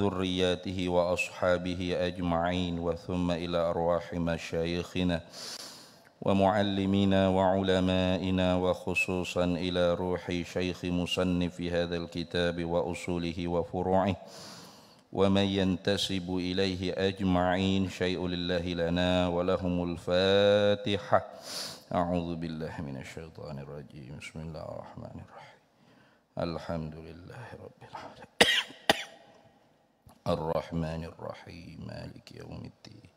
ذرياته وأصحابه أجمعين وثم إلى أرواح مشايخنا ومعلمينا وعلمائنا وخصوصا إلى روح شيخ مصنف هذا الكتاب وأصوله وفروعه ومن ينتسب إليه أجمعين شيء لله لنا ولهم الفاتحة أعوذ بالله من الشيطان الرجيم بسم الله الرحمن الرحيم الحمد لله رب العالمين الرحمن الرحيم مالك يوم الدين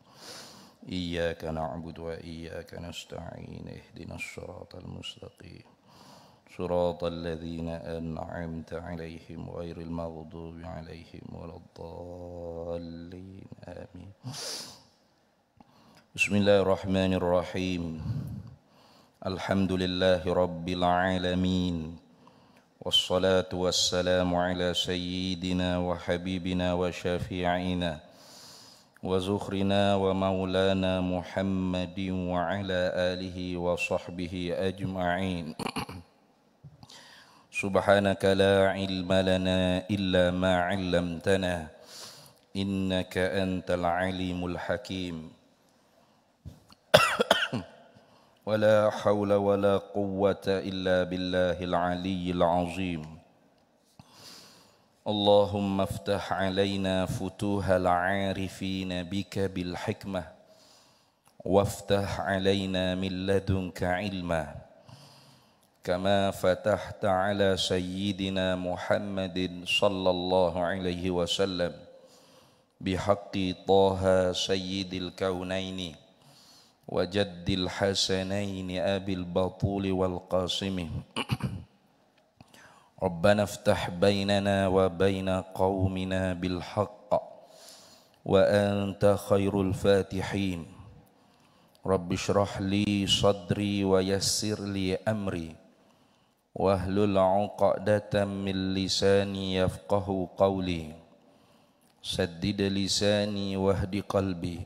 إياك نعبد وإياك نستعين اهدنا الصراط المستقيم صراط الذين أنعمت عليهم غير المغضوب عليهم ولا الضالين آمين بسم الله الرحمن الرحيم الحمد لله رب العالمين والصلاة والسلام على سيدنا وحبيبنا وشفيعنا وزخرنا ومولانا محمد وعلى آله وصحبه أجمعين سبحانك لا علم لنا إلا ما علمتنا إنك أنت العليم الحكيم ولا حول ولا قوة إلا بالله العلي العظيم اللهم افتح علينا فتوح العارفين بك بالحكمة وافتح علينا من لدنك علما كما فتحت على سيدنا محمد صلى الله عليه وسلم بحق طه سيد الكونين وجد الحسنين أبي البطول والقاسم ربنا افتح بيننا وبين قومنا بالحق وأنت خير الفاتحين رب اشرح لي صدري ويسر لي أمري واهلل عقدة من لساني يفقه قولي سدد لساني واهد قلبي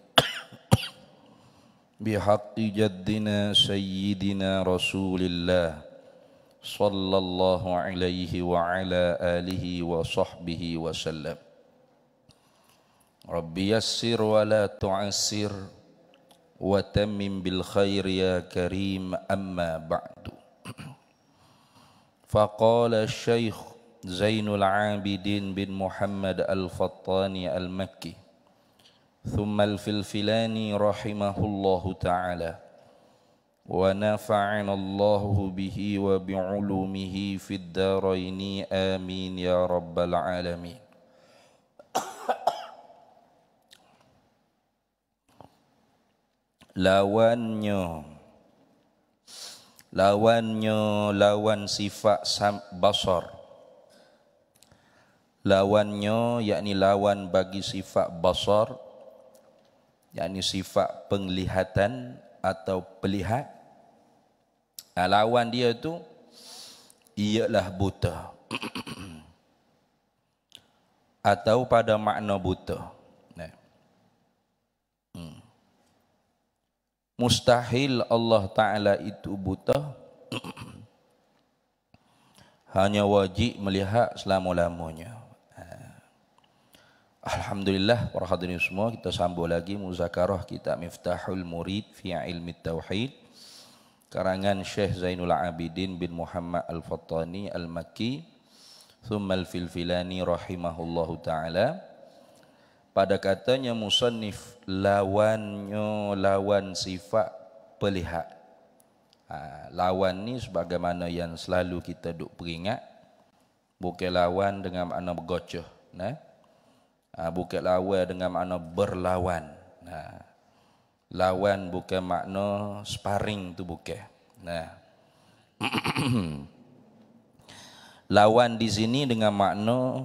بحق جدنا سيدنا رسول الله صلى الله عليه وعلى آله وصحبه وسلم رب يسر ولا تعسر وتمم بالخير يا كريم أما بعد فقال الشيخ زين العابدين بن محمد الفطاني المكي ثم الفلفلاني رحمه الله تعالى ونفعنا الله به وبعلومه في الدارين آمين يا رب العالمين lawannya lawannya lawan sifat basar lawannya yakni lawan bagi sifat basar yakni sifat penglihatan atau pelihat nah, lawan dia tu ialah buta atau pada makna buta nah. hmm. mustahil Allah Ta'ala itu buta hanya wajib melihat selama-lamanya Alhamdulillah para hadirin semua kita sambung lagi muzakarah kita Miftahul Murid fi Ilmi Tauhid karangan Syekh Zainul Abidin bin Muhammad Al-Fattani Al-Makki thumma al-filfilani rahimahullahu taala pada katanya musannif lawannya lawan sifat pelihat ha, lawan ni sebagaimana yang selalu kita duk peringat bukan lawan dengan makna bergocoh nah Ah, bukit lawan dengan makna berlawan. Nah. Lawan bukan makna sparring tu bukan. Nah. lawan di sini dengan makna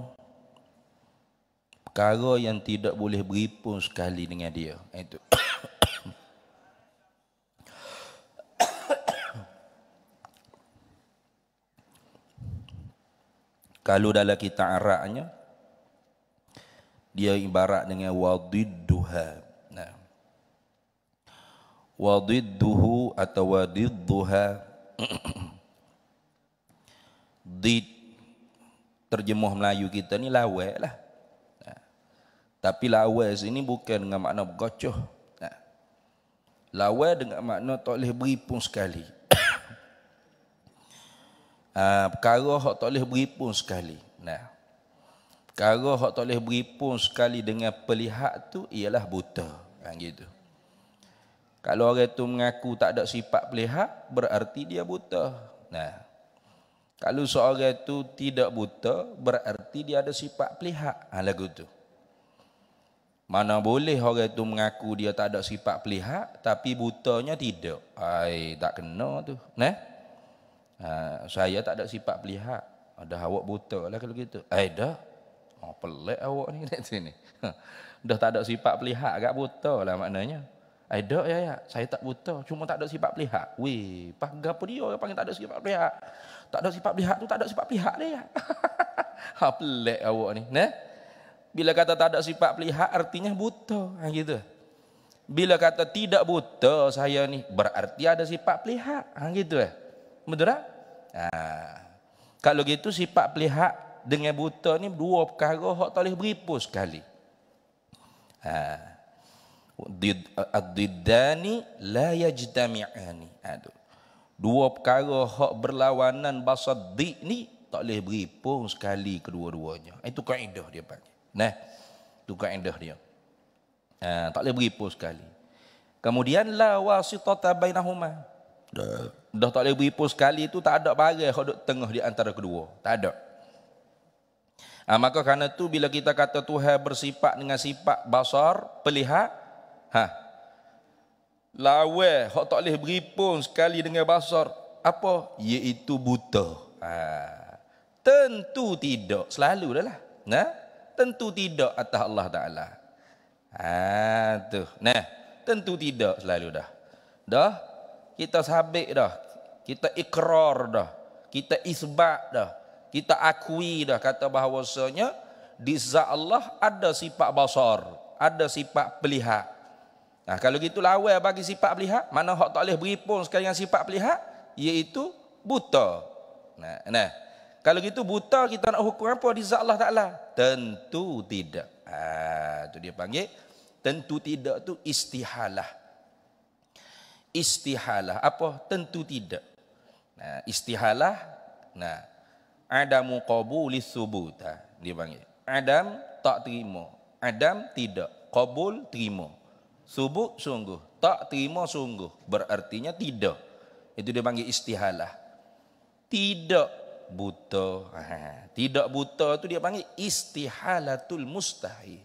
perkara yang tidak boleh beri sekali dengan dia. Ah, itu. Kalau dalam kita Arabnya, dia ibarat dengan wadidduha nah wadidduhu atau wadidduha di terjemah Melayu kita ni lawak lah nah. tapi lawak sini bukan dengan makna bergocoh nah. lawak dengan makna tak boleh beri pun sekali Uh, perkara yang tak boleh beri pun sekali. Nah perkara hak tak boleh beri pun sekali dengan pelihat tu ialah buta kan gitu kalau orang itu mengaku tak ada sifat pelihat berarti dia buta nah kalau seorang itu tidak buta berarti dia ada sifat pelihat ha, lagu tu mana boleh orang itu mengaku dia tak ada sifat pelihat tapi butanya tidak ai tak kena tu nah ha, saya tak ada sifat pelihat ada awak buta lah kalau gitu. Eh dah. Oh, pelik awak ni kat sini. Ha, dah tak ada sifat pelihat, agak buta lah maknanya. Ada eh, ya, ya. Saya tak buta. Cuma tak ada sifat pelihat. Weh, pagar apa dia yang panggil tak ada sifat pelihat? Tak ada sifat pelihat tu, tak ada sifat pelihat dia. Ya. ha, pelik awak ni. Nah? Bila kata tak ada sifat pelihat, artinya buta. Ha, gitu. Bila kata tidak buta saya ni, berarti ada sifat pelihat. Ha, gitu. Eh. Betul tak? Ha. Kalau gitu sifat pelihat dengan buta ni dua perkara hak tak boleh beripu sekali. Ha. Ad-diddani la yajtami'ani. Ha, tu. Dua perkara hak berlawanan bahasa di ni tak boleh beripu sekali kedua-duanya. Ha, itu kaedah dia panggil. Nah. Itu kaedah dia. Ha, tak boleh beripu sekali. Kemudian la wasitata bainahuma. Dah. tak boleh beripu sekali itu tak ada barang hak tengah di antara kedua. Tak ada. Ha, maka kerana tu bila kita kata Tuhan bersifat dengan sifat basar, pelihat, ha. lawe, hok tak boleh beri pun sekali dengan basar, apa? Iaitu buta. Ha. Tentu tidak, selalu dah lah. Nah, tentu tidak atas Allah Taala. Ha tu. Nah, tentu tidak selalu dah. Dah kita sabik dah. Kita ikrar dah. Kita isbat dah kita akui dah kata bahawasanya di zat Allah ada sifat basar, ada sifat pelihat. Nah, kalau gitu lawan lah, bagi sifat pelihat, mana hak tak boleh beri pun sekali dengan sifat pelihat iaitu buta. Nah, nah. Kalau gitu buta kita nak hukum apa di zat Allah Taala? Tentu tidak. Ha, tu dia panggil tentu tidak tu istihalah. Istihalah apa? Tentu tidak. Nah, istihalah. Nah, Adam adamu qabulis subut. Dia panggil. Adam tak terima. Adam tidak. Qabul terima. Subut sungguh. Tak terima sungguh. Berartinya tidak. Itu dia panggil istihalah. Tidak buta. Ha, tidak buta itu dia panggil istihalatul mustahi.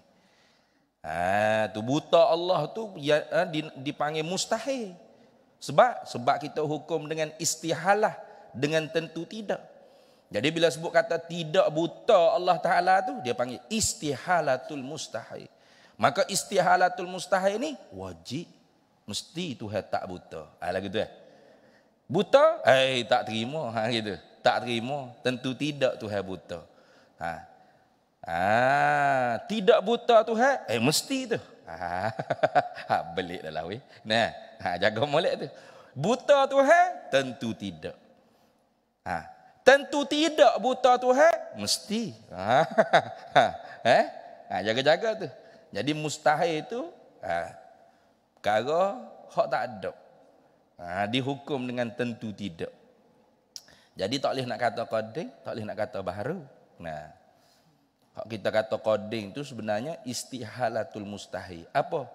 Ha, tu buta Allah tu ya, ha, dipanggil mustahi. Sebab sebab kita hukum dengan istihalah dengan tentu tidak. Jadi bila sebut kata tidak buta Allah Ta'ala tu, dia panggil istihalatul mustahil. Maka istihalatul mustahil ni wajib. Mesti Tuhan tak buta. Ha, lagu tu eh. Buta, eh tak terima. Ha, gitu. Tak terima, tentu tidak Tuhan buta. Ha. ha. tidak buta Tuhan, eh mesti tu. Ha, ha belik dah lah weh. Nah, ha, jaga molek tu. Buta Tuhan, tentu tidak. Ha, Tentu tidak buta Tuhan. Mesti. Ha, eh? Ha, jaga-jaga tu. Jadi mustahil itu ha, perkara hak tak ada. Ha, dihukum dengan tentu tidak. Jadi tak boleh nak kata koding, tak boleh nak kata baru. Nah, kalau kita kata koding tu sebenarnya istihalatul mustahil. Apa?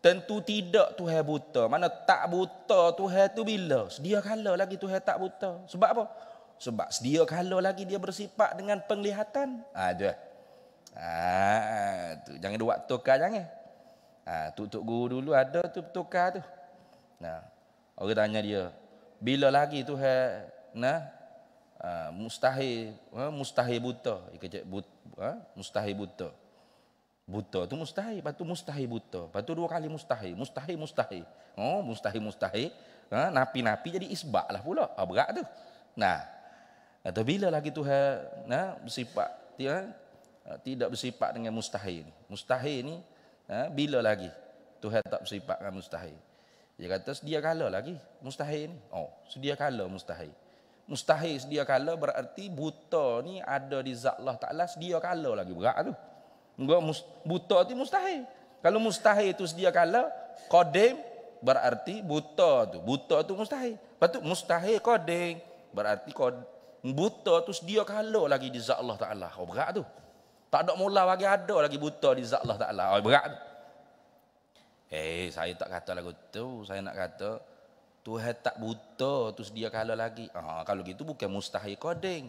Tentu tidak Tuhan buta. Mana tak buta Tuhan tu bila? Sedia kala lagi Tuhan tak buta. Sebab apa? Sebab sedia kala lagi dia bersifat dengan penglihatan. Ha, dia. Ha, tu. Jangan ada waktu tukar jangan. Ha, tu tok guru dulu ada tu tukar tu. Nah. orang tanya dia, bila lagi tu ha, nah ha, mustahil ha, mustahil buta ikut but, ha, mustahil buta buta tu mustahil lepas tu mustahil buta lepas tu dua kali mustahil mustahil mustahil oh mustahil mustahil ha, napi napi jadi isbak lah pula ha, berat tu nah atau bila lagi Tuhan ha, bersifat ya, tidak bersifat dengan mustahil ni. Mustahil ni ha, bila lagi Tuhan tak bersifat dengan mustahil. Dia kata sedia kala lagi mustahil ni. Oh, sedia kala mustahil. Mustahil sedia kala berarti buta ni ada di zat Allah Ta'ala sedia kala lagi. Berat tu. Enggak buta tu mustahil. Kalau mustahil tu sedia kala, kodim berarti buta tu. Buta tu mustahil. Lepas mustahil kodim berarti kodim buta tu sedia kalah lagi di zat Allah Ta'ala. Oh, berat tu. Tak ada mula lagi ada lagi buta di zat Allah Ta'ala. Oh, berat tu. Eh, saya tak kata lagu tu. Saya nak kata, Tuhan tak buta tu sedia kalah lagi. Ah, kalau gitu bukan mustahil koding.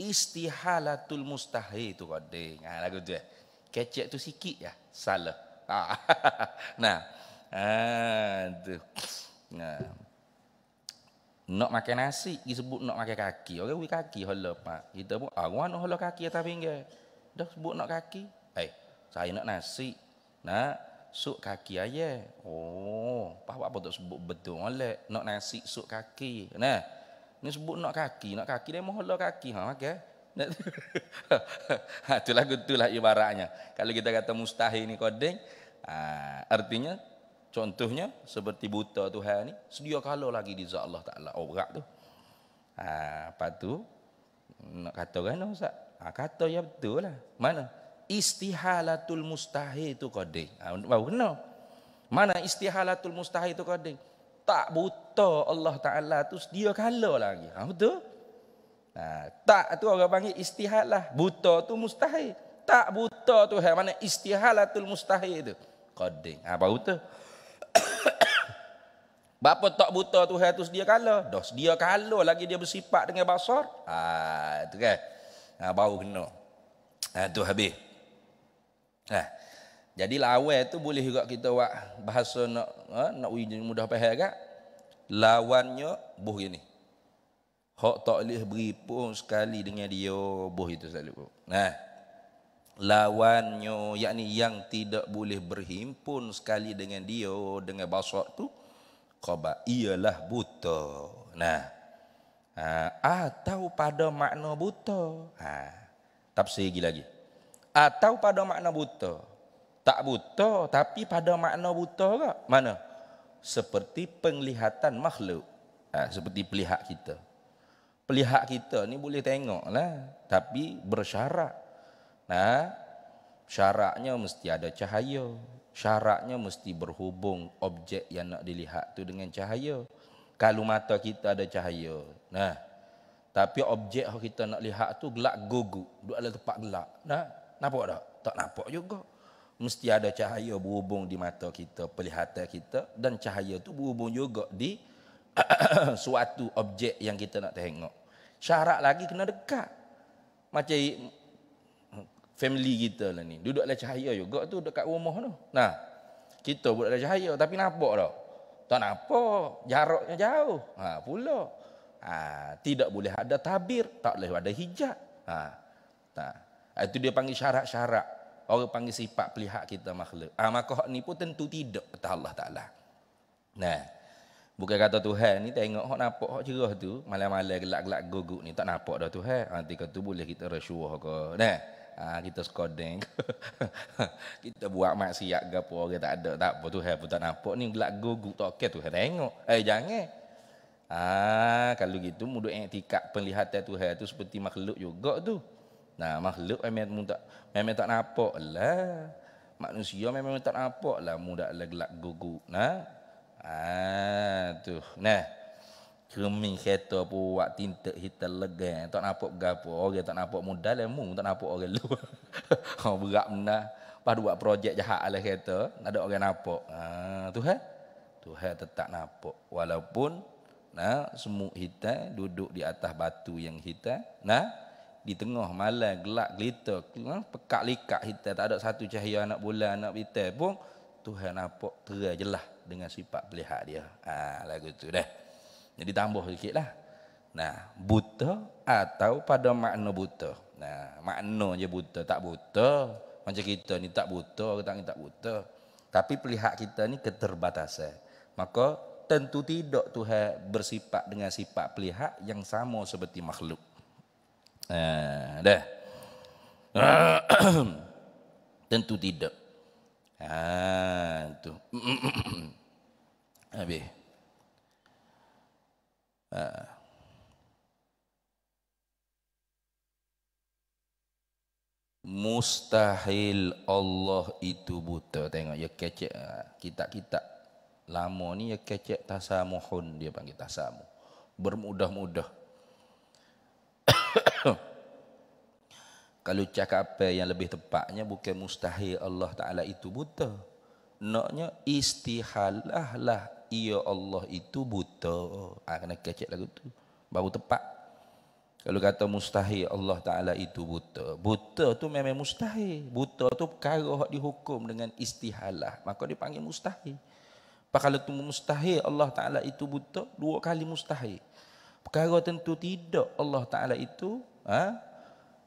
Istihalatul mustahil tu koding. Ah, lagu tu eh. Kecek tu sikit ya. Salah. Ah, nah. Ah, tu. Nah nak makan nasi disebut nak makan kaki orang okay, kaki hola pak kita pun awak ah, nak hola kaki atas pinggir dah sebut nak kaki eh saya nak nasi nak suk kaki aje oh pak apa, apa tu sebut betul molek nak nasi suk kaki nah ni sebut nak kaki nak kaki dia mohola kaki ha okey ha, itulah itulah ibaratnya kalau kita kata mustahil ni kodeng. Ha, artinya Contohnya seperti buta Tuhan ni, sedia kala lagi di zat Allah Taala. Oh berat tu. Ha, apa tu? Nak kata kan Ustaz? Ha, kata ya betul lah. Mana? Istihalatul mustahil tu qadir. Ha, baru kena. Mana istihalatul mustahil tu qadir? Tak buta Allah Taala tu sedia kala lagi. Ha, betul? Ha, tak tu orang panggil istihalah. Buta tu mustahil. Tak buta tu mana istihalatul mustahil tu qadir. Ha, baru tu. Bapa tak buta tu, tu dia kala. Dah dia kala lagi dia bersifat dengan basar. Ha, itu kan. Ha, baru kena. Ha, itu habis. Ha. Jadi lawan tu boleh juga kita buat bahasa nak ha, nak uji mudah faham kan? Lawannya buh gini. Hak tak boleh beri pun sekali dengan dia buh itu selalu. Nah. Ha. Lawannya yakni yang tidak boleh berhimpun sekali dengan dia dengan basar tu qaba ialah buta. Nah. Ha, atau pada makna buta. Ha. Tafsir lagi lagi. Atau pada makna buta. Tak buta tapi pada makna buta ke? Mana? Seperti penglihatan makhluk. Ha, seperti pelihat kita. Pelihat kita ni boleh tengok lah. Tapi bersyarat. ha, syaratnya mesti ada cahaya syaratnya mesti berhubung objek yang nak dilihat tu dengan cahaya. Kalau mata kita ada cahaya. Nah. Tapi objek yang kita nak lihat tu gelap gugu, duduk dalam tempat gelap. Nah. Nampak tak? Tak nampak juga. Mesti ada cahaya berhubung di mata kita, penglihatan kita dan cahaya tu berhubung juga di suatu objek yang kita nak tengok. Syarat lagi kena dekat. Macam family kita lah ni. Duduk dalam cahaya juga tu dekat rumah tu. Nah. Kita pun dalam cahaya tapi nampak tak? Tak nampak. Jaraknya jauh. Ha pula. Ha, tidak boleh ada tabir, tak boleh ada hijab. Ha. Tak. Ha. ha, itu dia panggil syarat-syarat. Orang panggil sifat pelihat kita makhluk. Ah ha, maka hak ni pun tentu tidak kata Allah Taala. Nah. Bukan kata Tuhan ni tengok hak nampak hak cerah tu, malam-malam gelak-gelak guguk ni tak nampak dah Tuhan. Ha, nanti kata tu boleh kita rasuah ke. Nah ha, kita skodeng kita buat maksiat ke apa kita tak ada tak apa tu hai pun tak nampak ni belak gugu tak okey tu hai tengok eh jangan ah kalau gitu mudah etikat penglihatan tu hai tu seperti makhluk juga tu nah makhluk memang mu tak memang tak nampak lah manusia memang tak nampak lah mu dak gelak gugu nah ah tu nah kerming kereta buat tinta kita lega tak nampak gapo orang tak nampak modal lemu eh, tak nampak orang lu ha berat mana? pas buat projek jahat alah kereta ada orang nampak ha tuhan tuhan tetap nampak walaupun nah semut hitam duduk di atas batu yang hitam nah di tengah malam gelap gelita nah, ha, pekak likak hitam tak ada satu cahaya anak bulan anak bintang pun tuhan nampak terjelas dengan sifat pelihat dia ha lagu tu dah jadi tambah sikit lah. Nah, buta atau pada makna buta. Nah, makna je buta, tak buta. Macam kita ni tak buta, kita ni tak buta. Tapi pelihat kita ni keterbatasan. Maka tentu tidak Tuhan bersifat dengan sifat pelihat yang sama seperti makhluk. Nah, dah. tentu tidak. Ah, tu. Habis. Mustahil Allah itu buta. Tengok ya kecek ah, kita-kita lama ni ya kecek tasamuhun dia panggil tasamuh. Bermudah-mudah. Kalau cakap apa yang lebih tepatnya bukan mustahil Allah Taala itu buta. Naknya istihalah lah ya Allah itu buta. Ah ha, kena kecek lagu tu. Baru tepat. Kalau kata mustahil Allah Taala itu buta. Buta tu memang mustahil. Buta tu perkara hak dihukum dengan istihalah. Maka dipanggil mustahil. Pak kalau tu mustahil Allah Taala itu buta, dua kali mustahil. Perkara tentu tidak Allah Taala itu ha?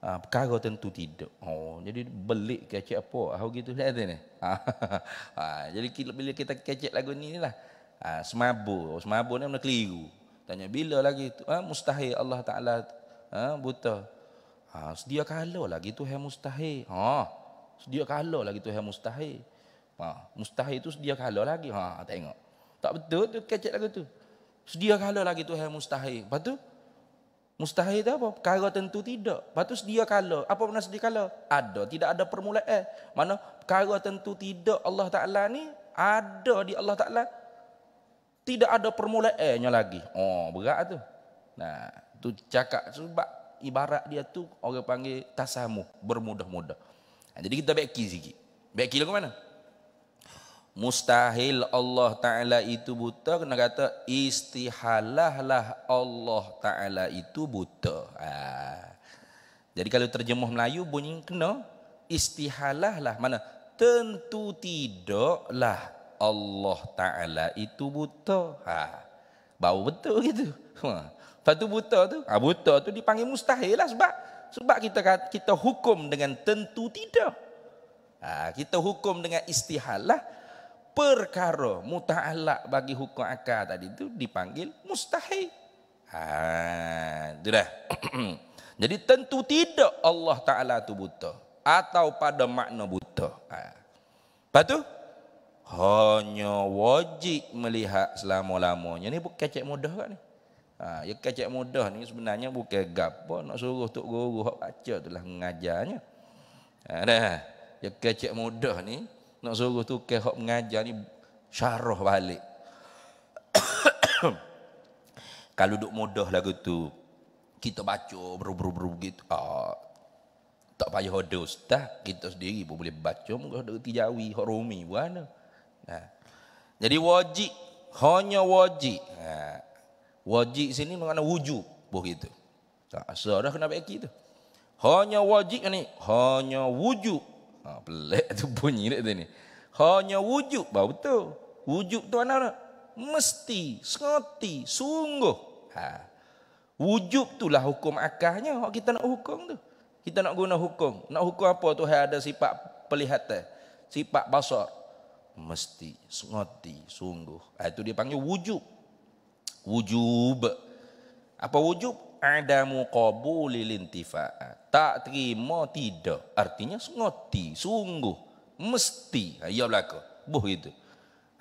ha? perkara tentu tidak. Oh, jadi belik kecek apa? Ha gitu lah ni. Ha, jadi bila kita kecek lagu ni lah. Ha, semabur. Oh, semabur ni mana keliru. Tanya bila lagi tu? Ha, mustahil Allah Ta'ala ha, buta. Ha, sedia kalah lagi tu yang mustahil. Ha, sedia kalah lagi tu yang mustahil. Ha, mustahil tu sedia kalah lagi. Ha, tengok. Tak betul tu kecek lagu tu. Sedia kalah lagi tu yang mustahil. Lepas tu, mustahil tu apa? Perkara tentu tidak. Lepas tu sedia kalah. Apa pernah sedia kalah? Ada. Tidak ada permulaan. Eh, mana perkara tentu tidak Allah Ta'ala ni ada di Allah Ta'ala tidak ada permulaannya lagi. Oh, berat tu. Nah, tu cakap sebab ibarat dia tu orang panggil tasamu, bermudah-mudah. Ha, jadi kita beki sikit. Beki lah ke mana? Mustahil Allah Ta'ala itu buta kena kata istihalahlah Allah Ta'ala itu buta. Ha. Jadi kalau terjemah Melayu bunyi kena istihalahlah mana tentu tidaklah Allah Ta'ala itu buta. Ha. Bau betul gitu. Ha. Lepas tu buta tu. Ha, buta tu dipanggil mustahil lah sebab sebab kita kita hukum dengan tentu tidak. Ha, kita hukum dengan istihalah perkara muta'alak bagi hukum akal tadi tu dipanggil mustahil. Ha, itu dah. Jadi tentu tidak Allah Ta'ala itu buta. Atau pada makna buta. Ha. Lepas tu, hanya wajib melihat selama-lamanya. ni bukan cek mudah kan ni? Ha, ya kacak mudah ni sebenarnya bukan gapo nak suruh tok guru hak baca itulah mengajarnya. Ha, dah. Ya kacak mudah ni nak suruh tukar hak mengajar ni syarah balik. Kalau duk mudah lagu tu kita baca beru-beru-beru begitu. Ah, tak payah ada ustaz, kita sendiri pun boleh baca muka dari Tijawi, hak rumi buana. Ha, Nah, ha. jadi wajib, hanya wajib. Nah, ha. wajib sini mengenai wujud, begitu. Tak asal dah kena baik itu. Hanya wajib ni, hanya wujud. Ha, ah, pelik tu bunyi dia ni. Hanya wujud, bah, betul. Wujud tu anak Mesti, sengerti, sungguh. Ha. Wujud itulah hukum akahnya. Kita nak hukum tu. Kita nak guna hukum. Nak hukum apa tu? Ada sifat pelihatan. Sifat basar mesti sengoti sungguh ah, itu dia panggil wujub wujub apa wujub Ada adamu qabulil tak terima tidak artinya sengoti sungguh mesti ya belaka buh itu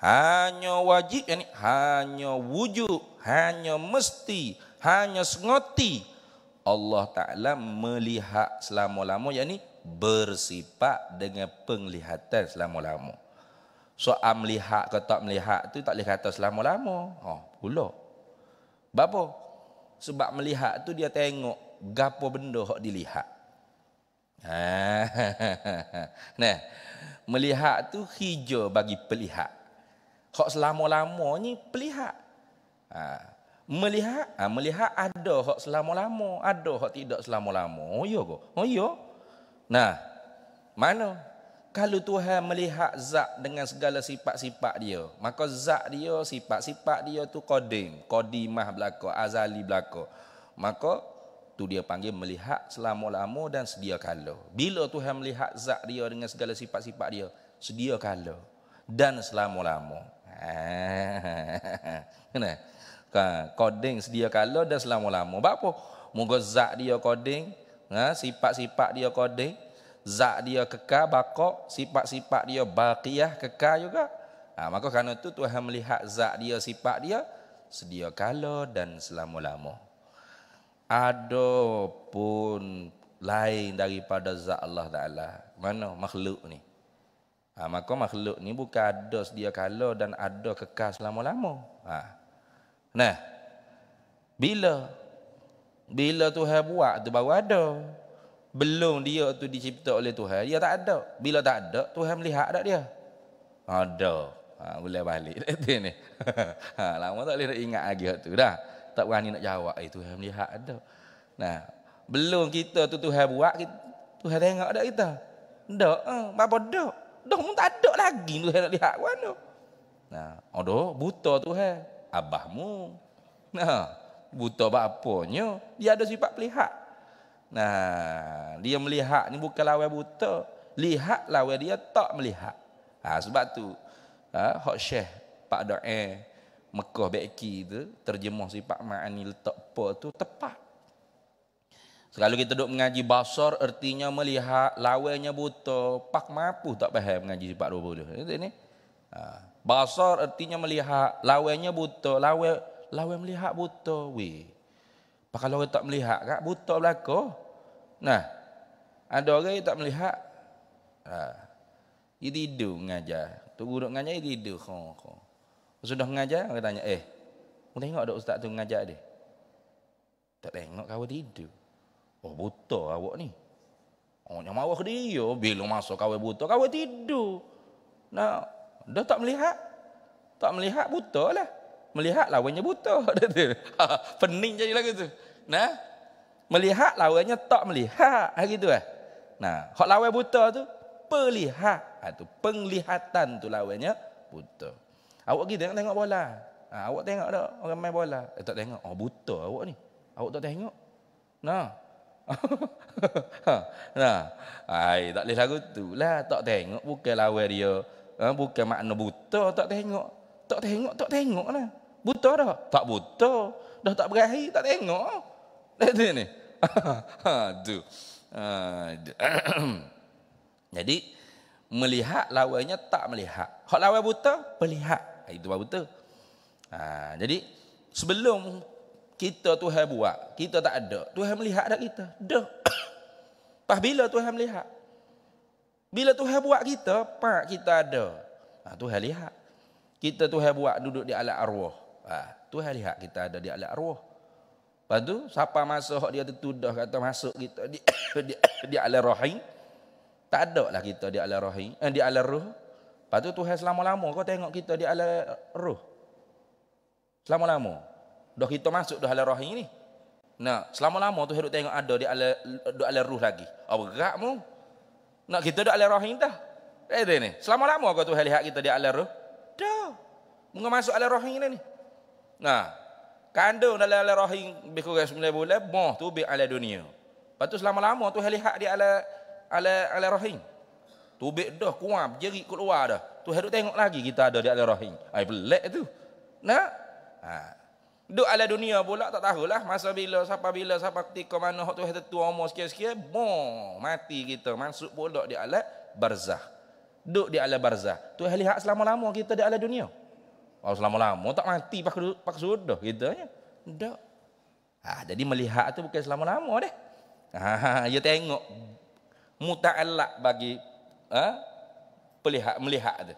hanya wajib ini hanya wujub hanya mesti hanya sengoti Allah Ta'ala melihat selama-lama yang ini bersifat dengan penglihatan selama-lama soal melihat ke tak melihat tu tak boleh kata selama-lama. oh, pula. Bapa? Sebab melihat tu dia tengok gapo benda hok dilihat. Ha. nah, melihat tu hijau bagi pelihat. Hok selama-lama ni pelihat. Ha. Melihat, ha, melihat ada hok selama-lama, ada hok tidak selama-lama. Oh iya ko. Oh iya. Nah. Mana? kalau Tuhan melihat zat dengan segala sifat-sifat dia, maka zat dia, sifat-sifat dia tu kodim, kodimah belako, azali belako, Maka tu dia panggil melihat selama-lama dan sedia kala. Bila Tuhan melihat zat dia dengan segala sifat-sifat dia, sedia kala dan selama-lama. Kena. Ha, kodeng sedia kala dan selama-lama. Apa? Moga zat dia kodeng, ha, sifat-sifat dia kodeng, zat dia kekal bakok sifat-sifat dia baqiyah kekal juga ha, maka kerana tu Tuhan melihat zat dia sifat dia sedia kala dan selama-lama adapun lain daripada zat Allah Taala mana makhluk ni ha, maka makhluk ni bukan ada sedia kala dan ada kekal selama-lama ha. nah bila bila Tuhan buat tu baru ada belum dia tu dicipta oleh Tuhan dia tak ada bila tak ada Tuhan melihat tak dia ada ha, boleh balik itu ni ha, lama tak boleh nak ingat lagi tu dah tak berani nak jawab eh Tuhan melihat ada nah belum kita tu Tuhan buat kita, Tuhan tengok dak kita dak hmm, eh, apa dak dak pun tak ada lagi Tuhan nak lihat kan nah ada oh, buta Tuhan abahmu nah buta bapanya dia ada sifat pelihat Nah, dia melihat ni bukan lawan buta. Lihat lawan dia tak melihat. Ha, sebab tu ha, Hak Syekh Pak Da'i Mekah Beki tu terjemah pak ma'ani letak apa tu tepat. Sekali kita duduk mengaji basar ertinya melihat lawannya buta, pak mampu tak faham mengaji sifat 20. Ini ni. Ha. Basar artinya melihat lawannya buta, lawan lawan melihat buta. Weh. Pakai lawan tak melihat kak buta belaka. Nah, ada orang yang tak melihat. Ah. Dia tidur mengajar. Tu guru mengajar dia tidur. Ha, ha. Sudah mengajar orang tanya, "Eh, kau tengok ada ustaz tu mengajar dia?" Tak tengok kau tidur. Oh, buta awak ni. Oh, yang marah dia bila masuk kau buta, kau tidur. Nah, dah tak melihat. Tak melihat buta lah. Melihat lawannya buta. Pening jadi lagu tu. Nah, Melihat lawannya tak melihat. Ha gitu eh. Nah, hak lawan buta tu perlihat. Ha tu penglihatan tu lawannya buta. Awak pergi tengok tengok bola. Ha, awak tengok tak orang main bola? Eh, tak tengok. Oh buta awak ni. Awak tak tengok. Nah. ha. Nah. Ai tak leh lagu tu lah. Tak tengok bukan lawan dia. Ha, bukan makna buta tak tengok. Tak tengok tak tengok lah. Buta dah? Tak buta. Dah tak berani tak tengok. Lihat ni. Aduh. Ha, ha, jadi melihat lawannya tak melihat. Hak lawan buta, melihat. Ha, itu baru buta. Ha, jadi sebelum kita Tuhan buat, kita tak ada. Tuhan melihat dah kita. Dah. Pas bila Tuhan melihat? Bila Tuhan buat kita, pak kita ada. Ha, Tuhan lihat. Kita Tuhan buat duduk di alat arwah. Ha, Tuhan lihat kita ada di alat arwah. Lepas tu siapa masuk dia tertuduh kata masuk kita di di, di ala rahim. Tak ada lah kita di ala rahim, eh, di ala ruh. Lepas tu Tuhan selama-lama kau tengok kita di ala ruh. Selama-lama. Dah kita masuk dah ala rahim ni. Nah, selama-lama tu hidup tengok ada di ala di ala ruh lagi. Oh, berat mu. Nak kita di ala rahim dah. Eh, ni. Selama-lama kau Tuhan lihat kita di ala ruh. Dah. Mengapa masuk ala rahim ni ni? Nah, kandung dalam alam rahim lebih kurang 9 bulan moh tu bi alam dunia lepas tu selama-lama tu lihat di alam alam alam rahim tu bi dah kuat berjerit keluar dah tu hendak tengok lagi kita ada di alam rahim ai belak tu nak ha duk alam dunia pula tak tahulah masa bila siapa bila siapa ketika mana hok tu hendak tua umur sikit-sikit moh mati kita masuk pula di alam barzah duk di alam barzah tu lihat selama-lama kita di alam dunia kalau selama-lama tak mati pak pak sudah gitu ya. Ndak. Ha, ah, jadi melihat tu bukan selama-lama deh. Ha, ya tengok muta'allaq bagi ha, pelihat melihat tu.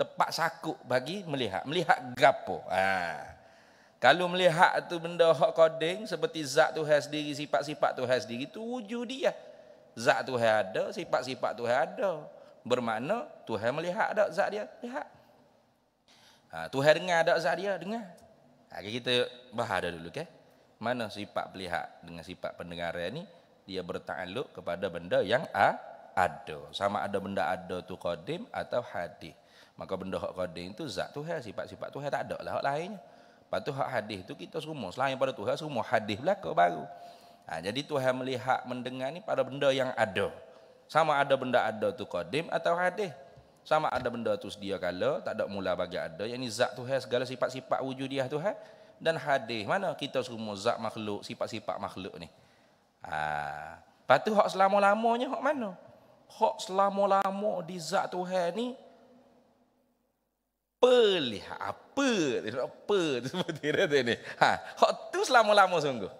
Tepat sakuk bagi melihat. Melihat gapo. Ha. Kalau melihat tu benda hak koding seperti zat tu has diri sifat-sifat tu has diri tu wujud dia. Zat tu ada, sifat-sifat tu ada. Bermakna Tuhan melihat ada zat dia? Lihat. Ha, Tuhan dengar tak zat dia? Dengar. Ha, kita bahas dah dulu. Okay? Mana sifat pelihat dengan sifat pendengaran ni? Dia bertakluk kepada benda yang a, ada. Sama ada benda ada tu kodim atau hadis. Maka benda hak qadim tu zat Tuhan. Sifat-sifat Tuhan tak ada lah hak lainnya. Lepas tu hak hadis tu kita semua. Selain pada Tuhan semua hadis belaka baru. Ha, jadi Tuhan melihat mendengar ni pada benda yang ada. Sama ada benda ada tu kodim atau hadis sama ada benda tu sedia kala tak ada mula bagi ada yang ni zat Tuhan segala sifat-sifat dia Tuhan dan hadis mana kita semua zat makhluk sifat-sifat makhluk ni ha lepas tu hak selama-lamanya hak mana hak selama-lama di zat Tuhan ni pelih ha, apa tidak apa seperti itu ni ha hak tu selama-lama sungguh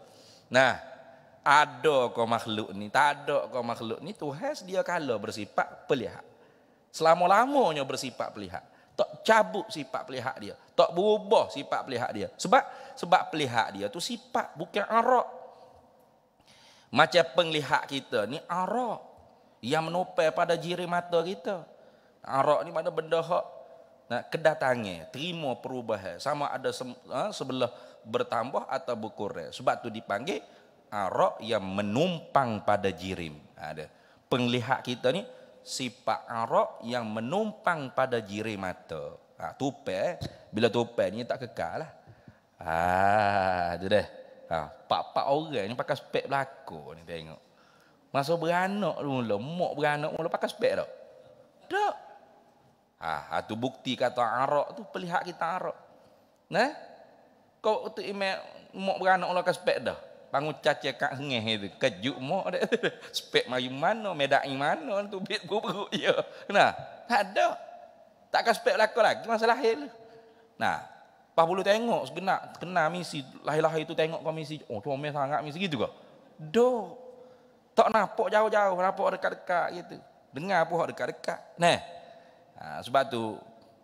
nah ada kau makhluk ni tak ada kau makhluk ni Tuhan sedia kala bersifat pelihara selama-lamanya bersifat pelihat. Tak cabut sifat pelihat dia. Tak berubah sifat pelihat dia. Sebab sebab pelihat dia tu sifat bukan arak. Macam penglihat kita ni arak. Yang menopel pada jiri mata kita. Arak ni mana benda hak nak kedatangnya, terima perubahan sama ada se- ha, sebelah bertambah atau berkurang sebab tu dipanggil arak yang menumpang pada jirim ada ha, penglihat kita ni sifat arok yang menumpang pada jiri mata. Ha, tupe, bila tupe ni tak kekal lah. Ah, ha, tu deh. Ha, pak pak orang ni pakai spek belako ni tengok. Masa beranak dulu, mok beranak mula pakai spek tak? Tak. Ha, ha, tu bukti kata arok tu pelihat kita arok. Nah, kau tu imek mok beranak mula pakai spek dah. Bangun caca kat hengih itu. Kejuk mak dia. Spek mari mana, medai mana tu bit buruk ya. Nah, tak ada. Tak akan spek belaka lagi masa lahir. Nah, pas bulu tengok segenak kena misi lahir-lahir itu tengok komisi. Oh, tu omel sangat misi gitu ke? Dok. Tak nampak jauh-jauh, nampak dekat-dekat gitu. Dengar pun dekat-dekat. Nah. Ha, sebab tu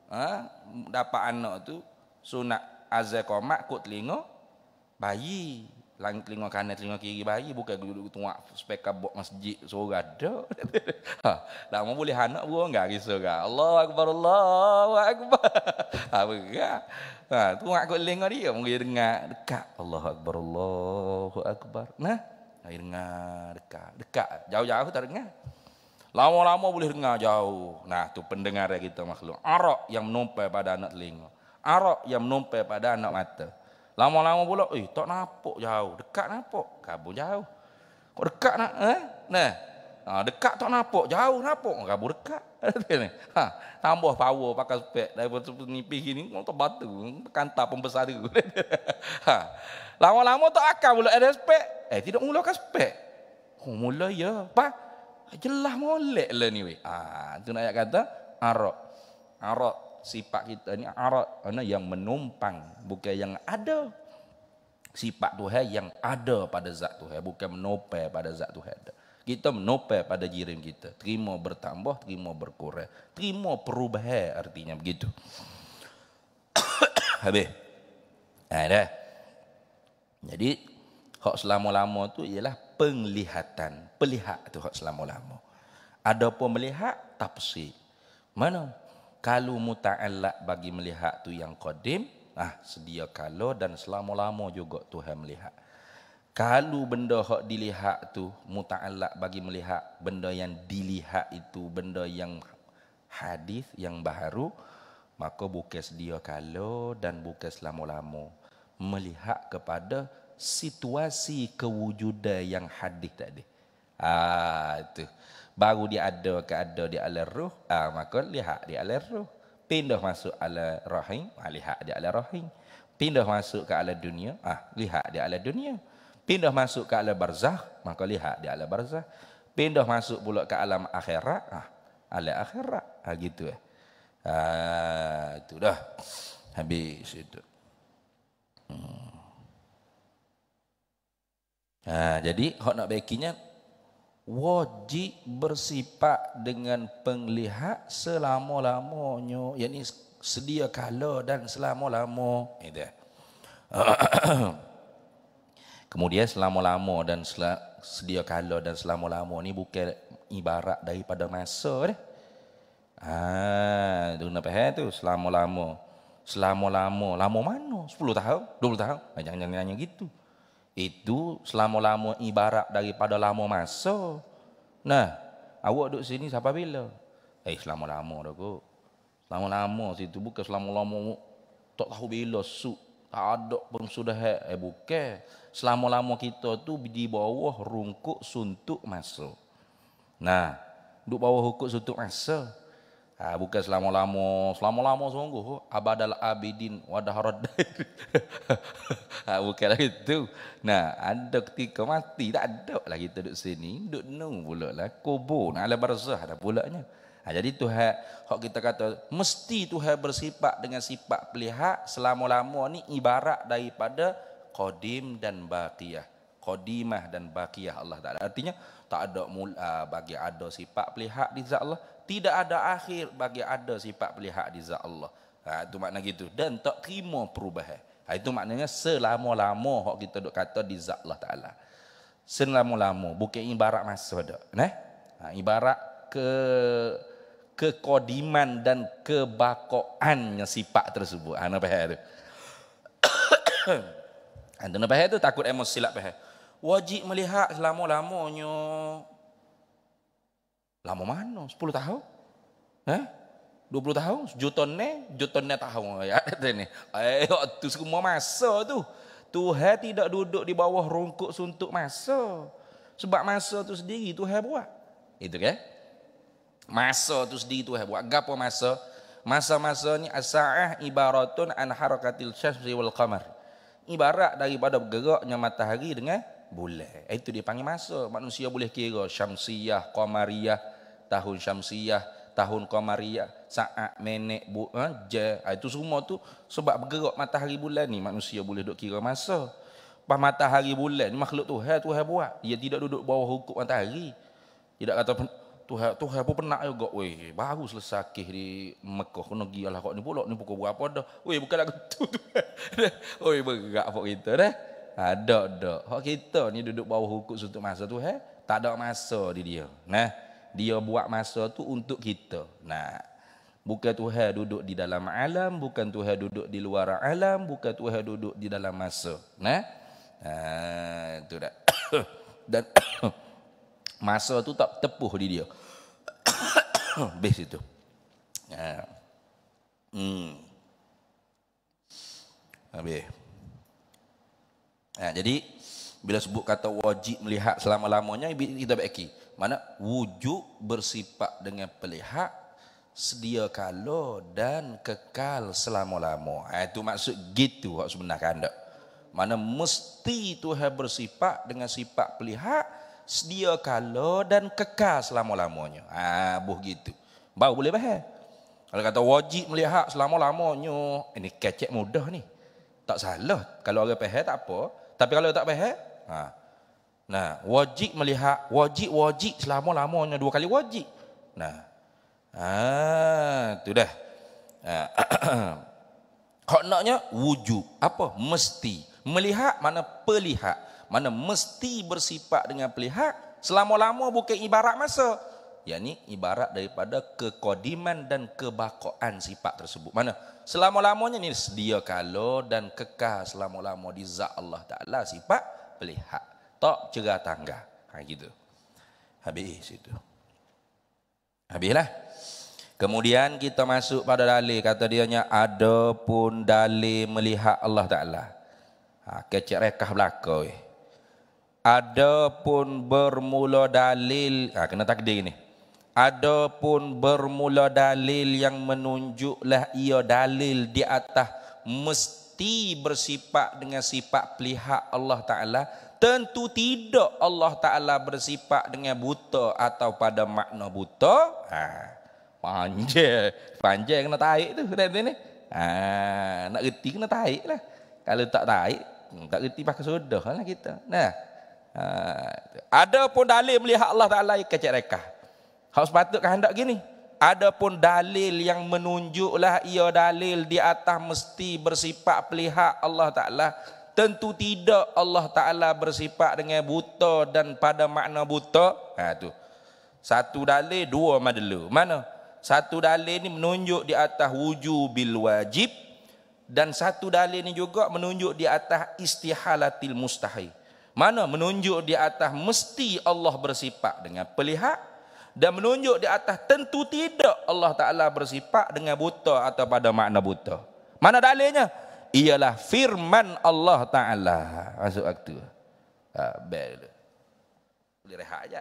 ha, dapat anak tu sunat azal komat kot telinga bayi langit telinga kanan telinga kiri bayi bukan duduk, -duduk tuak speka bok masjid suara ada ha lama boleh anak buang enggak risau enggak kan? Allah akbar Allahu akbar ha berat ha tuak kat telinga dia mungkin dengar dekat Allah akbar Allahu akbar nah air dengar dekat dekat jauh-jauh tak dengar lama-lama boleh dengar jauh nah tu pendengar kita makhluk arak yang menumpai pada anak telinga arak yang menumpai pada anak mata Lama-lama pula, eh tak nampak jauh. Dekat nampak, kabur jauh. Kok dekat nak, eh? Nah. Ha, dekat tak nampak, jauh nampak, kabur dekat. ha, tambah power pakai spek dari nipis gini, kau tak batu, kantar pembesar tu. ha. Lama-lama tak akan pula ada spek. Eh, tidak mulakan spek. Oh, mula ya. Apa? jelah molek lah ni weh. Ha, tu nak ayat kata, arok. Arok sifat kita ni arad kerana yang menumpang bukan yang ada sifat Tuhan yang ada pada zat Tuhan bukan menopeng pada zat Tuhan kita menopeng pada jirim kita terima bertambah terima berkurang terima perubahan artinya begitu habis ada ha, jadi hak selama-lama tu ialah penglihatan pelihat tu hak selama-lama adapun melihat tafsir mana kalau muta'allak bagi melihat tu yang kodim, ah sedia kalau dan selama-lama juga Tuhan melihat kalau benda hak dilihat tu muta'allak bagi melihat benda yang dilihat itu benda yang hadis yang baru, maka bukan sedia kalau dan bukan selama-lama melihat kepada situasi kewujudan yang hadis tadi Ah tu. Baru dia ada ke ada di alam ruh. Ah maka lihat di alam ruh. Pindah masuk alam rahim, ah, lihat di alam rahim. Pindah masuk ke alam dunia, ah lihat di alam dunia. Pindah masuk ke alam barzah, maka lihat di alam barzah. Pindah masuk pula ke alam akhirat, ah alam akhirat. Ah gitu eh. Ah tu dah. Habis itu. Hmm. Ah jadi hok nak baikinya wajib bersifat dengan penglihat selama-lamanya yakni sedia kala dan selama-lama itu kemudian selama-lama dan sedia kala dan selama-lama ni bukan ibarat daripada masa ni ah tu nak faham tu selama-lama selama-lama lama mana 10 tahun 20 tahun jangan jangan nanya gitu itu selama-lama ibarat daripada lama masa. Nah, awak duduk sini siapa bila? Eh, selama-lama dah kok. Selama-lama situ bukan selama-lama tak tahu bila Su Tak ada pun sudah Eh, buka Selama-lama kita tu di bawah rungkuk suntuk masa. Nah, duduk bawah rungkuk suntuk masa. Ha, bukan selama-lama, selama-lama sungguh. Abadal abidin wadaharad dair. ha, bukan itu. Nah, ada ketika mati, tak ada lagi kita duduk sini. Duduk nu pula lah. Kubur, nak ala barzah dah pula ni. Ha, jadi Tuhan, hak kita kata, mesti Tuhan bersifat dengan sifat pelihat selama-lama ni ibarat daripada Qadim dan Baqiyah. Qadimah dan Baqiyah Allah Ta'ala. Artinya, tak ada mula ah, bagi ada sifat pelihat di zat Allah tidak ada akhir bagi ada sifat pelihak di zat Allah. Ha, itu makna gitu. Dan tak terima perubahan. Ha, itu maknanya selama-lama hak kita duk kata di zat Allah Ta'ala. Selama-lama. Bukan ibarat masa dah. Nah? Ha, ibarat ke kekodiman dan kebakoannya sifat tersebut. Ha, nampak itu. Anda ha, nampak itu takut emosi lah silap. Wajib melihat selama-lamanya Lama mana? 10 tahun? Eh? 20 tahun? Juta ni? Juta ni tahun. Ya, ini. Eh, itu semua masa tu. Tuhan tidak duduk di bawah rungkuk suntuk masa. Sebab masa tu sendiri Tuhan buat. Itu kan? Masa tu sendiri Tuhan buat. Gapa masa? Masa-masa ini asa'ah ibaratun an harakatil syamsi wal qamar. Ibarat daripada bergeraknya matahari dengan boleh. Itu dia panggil masa. Manusia boleh kira syamsiah, komariah, tahun syamsiah, tahun komariah, saat, menek, bu, ha, je. Ha, itu semua tu sebab bergerak matahari bulan ni manusia boleh dok kira masa. Pas matahari bulan makhluk tu, hai tu hai buat. Dia tidak duduk bawah hukum matahari. Tidak kata Tuhan tu hai pun penak juga. Weh, baru selesai kih di Mekah. Kena pergi lah kok ni pulak. Ni pukul berapa dah. Weh, bukan lagu tu tu. Weh, berat kita dah. Ha, dok dok. Hak kita ni duduk bawah hukum suntuk masa tu eh? Tak ada masa di dia. Nah, dia buat masa tu untuk kita. Nah. Bukan Tuhan duduk di dalam alam, bukan Tuhan duduk di luar alam, bukan Tuhan duduk di dalam masa. Nah. Ha, itu dah. Dan masa tu tak tepuh di dia. Bes itu. Ha. Hmm. Habis. Ha, jadi bila sebut kata wajib melihat selama-lamanya kita baiki. Mana wujud bersifat dengan pelihat sedia kala dan kekal selama-lama. Ha, itu maksud gitu hak sebenarnya anda. Mana mesti Tuhan bersifat dengan sifat pelihat sedia kala dan kekal selama-lamanya. Ha buh gitu. Baru boleh faham. Kalau kata wajib melihat selama-lamanya, ini kecek mudah ni. Tak salah. Kalau orang faham tak apa. Tapi kalau tak faham, ha. Nah, wajib melihat, wajib wajib selama-lamanya dua kali wajib. Nah. Ha, tu dah. Ha. naknya wujud. Apa? Mesti. Melihat mana pelihat. Mana mesti bersifat dengan pelihat. Selama-lama bukan ibarat masa. Yang ini ibarat daripada kekodiman dan kebakoan sifat tersebut. Mana? selama-lamanya ni dia kalau dan kekal selama-lama di zat Allah Ta'ala sifat pelihat. Tak cerah tangga. Ha, gitu. Habis itu. Habislah. Kemudian kita masuk pada dalil kata dia nya Adapun dalil melihat Allah Ta'ala. Ha, kecil rekah belakang. Eh. Ada bermula dalil. Ha, kena takdir ni. Adapun bermula dalil yang menunjuklah ia dalil di atas mesti bersifat dengan sifat pelihat Allah Ta'ala. Tentu tidak Allah Ta'ala bersifat dengan buta atau pada makna buta. Ha, panje Panjang kena taik tu. ni Ha, nak reti kena taik lah. Kalau tak taik, tak reti pakai sudah kita. Nah. Ha, Adapun dalil melihat Allah Ta'ala ikat cek Hak sepatutkah hendak gini? Adapun dalil yang menunjuklah ia dalil di atas mesti bersifat pelihat Allah Ta'ala. Tentu tidak Allah Ta'ala bersifat dengan buta dan pada makna buta. Ha, tu. Satu dalil, dua madlu. Mana? Satu dalil ini menunjuk di atas wujubil wajib. Dan satu dalil ini juga menunjuk di atas istihalatil mustahil. Mana? Menunjuk di atas mesti Allah bersifat dengan pelihat dan menunjuk di atas tentu tidak Allah Taala bersifat dengan buta atau pada makna buta. Mana dalilnya? Ialah firman Allah Taala. Masuk waktu. Ha, bel. Boleh rehat aja.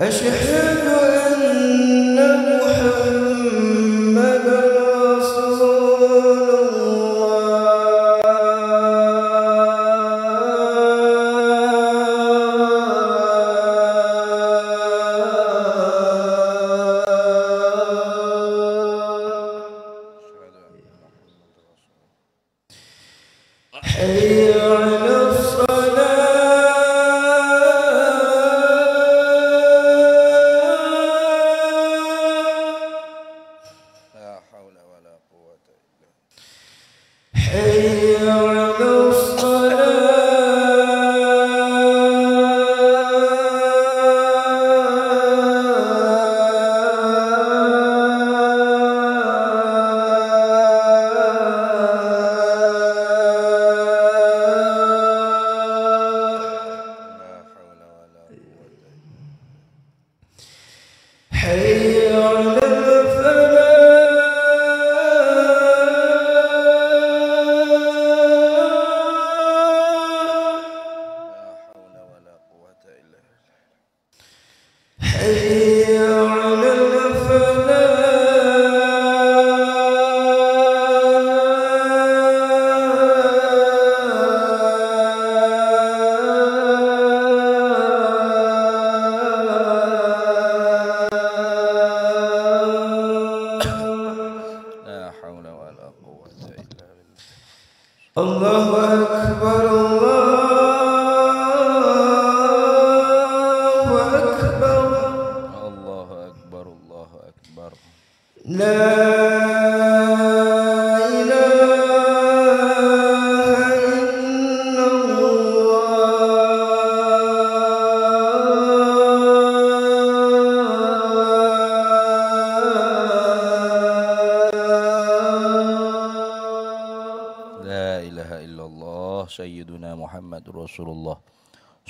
أشحن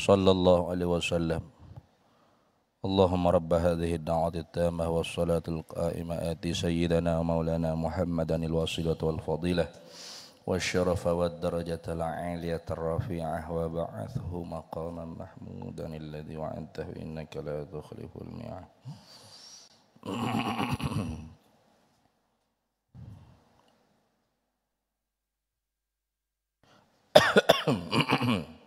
صلى الله عليه وسلم اللهم رب هذه الدعوة التامة والصلاة القائمة آت سيدنا مولانا محمدا الوسيلة والفضيلة والشرف والدرجة العالية الرفيعة وبعثه مقاما محمودا الذي وعدته إنك لا تخلف الميعاد Mm-hmm.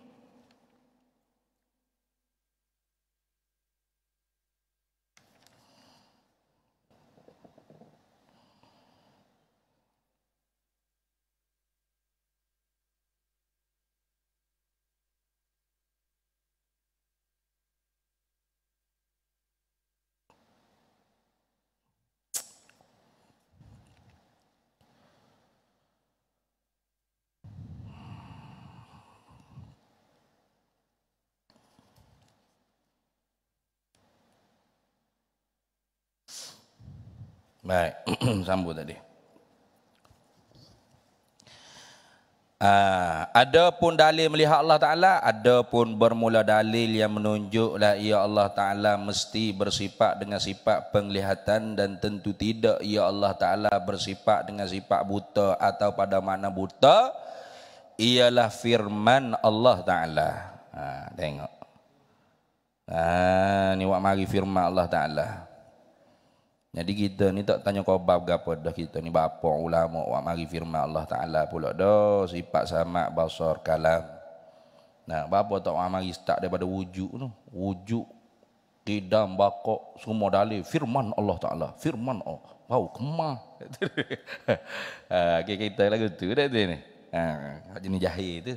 Baik, sambung tadi. Ah, ada pun dalil melihat Allah Ta'ala, ada pun bermula dalil yang menunjuklah ia ya Allah Ta'ala mesti bersifat dengan sifat penglihatan dan tentu tidak ia ya Allah Ta'ala bersifat dengan sifat buta atau pada mana buta, ialah firman Allah Ta'ala. Ha, tengok. Ha, ni wak mari firman Allah Ta'ala. Jadi kita ni tak tanya kau bab berapa dah kita ni bapa ulama wa mari firman Allah Taala pula dah sifat samak basar kalam. Nah, bapa tak wa mari start daripada wujud tu. Wujud kidam bakok semua dalil firman Allah Taala. Firman oh, bau kemah. ha, okay, kita lagu tu dah tu ni. Ha, jenis jahil tu.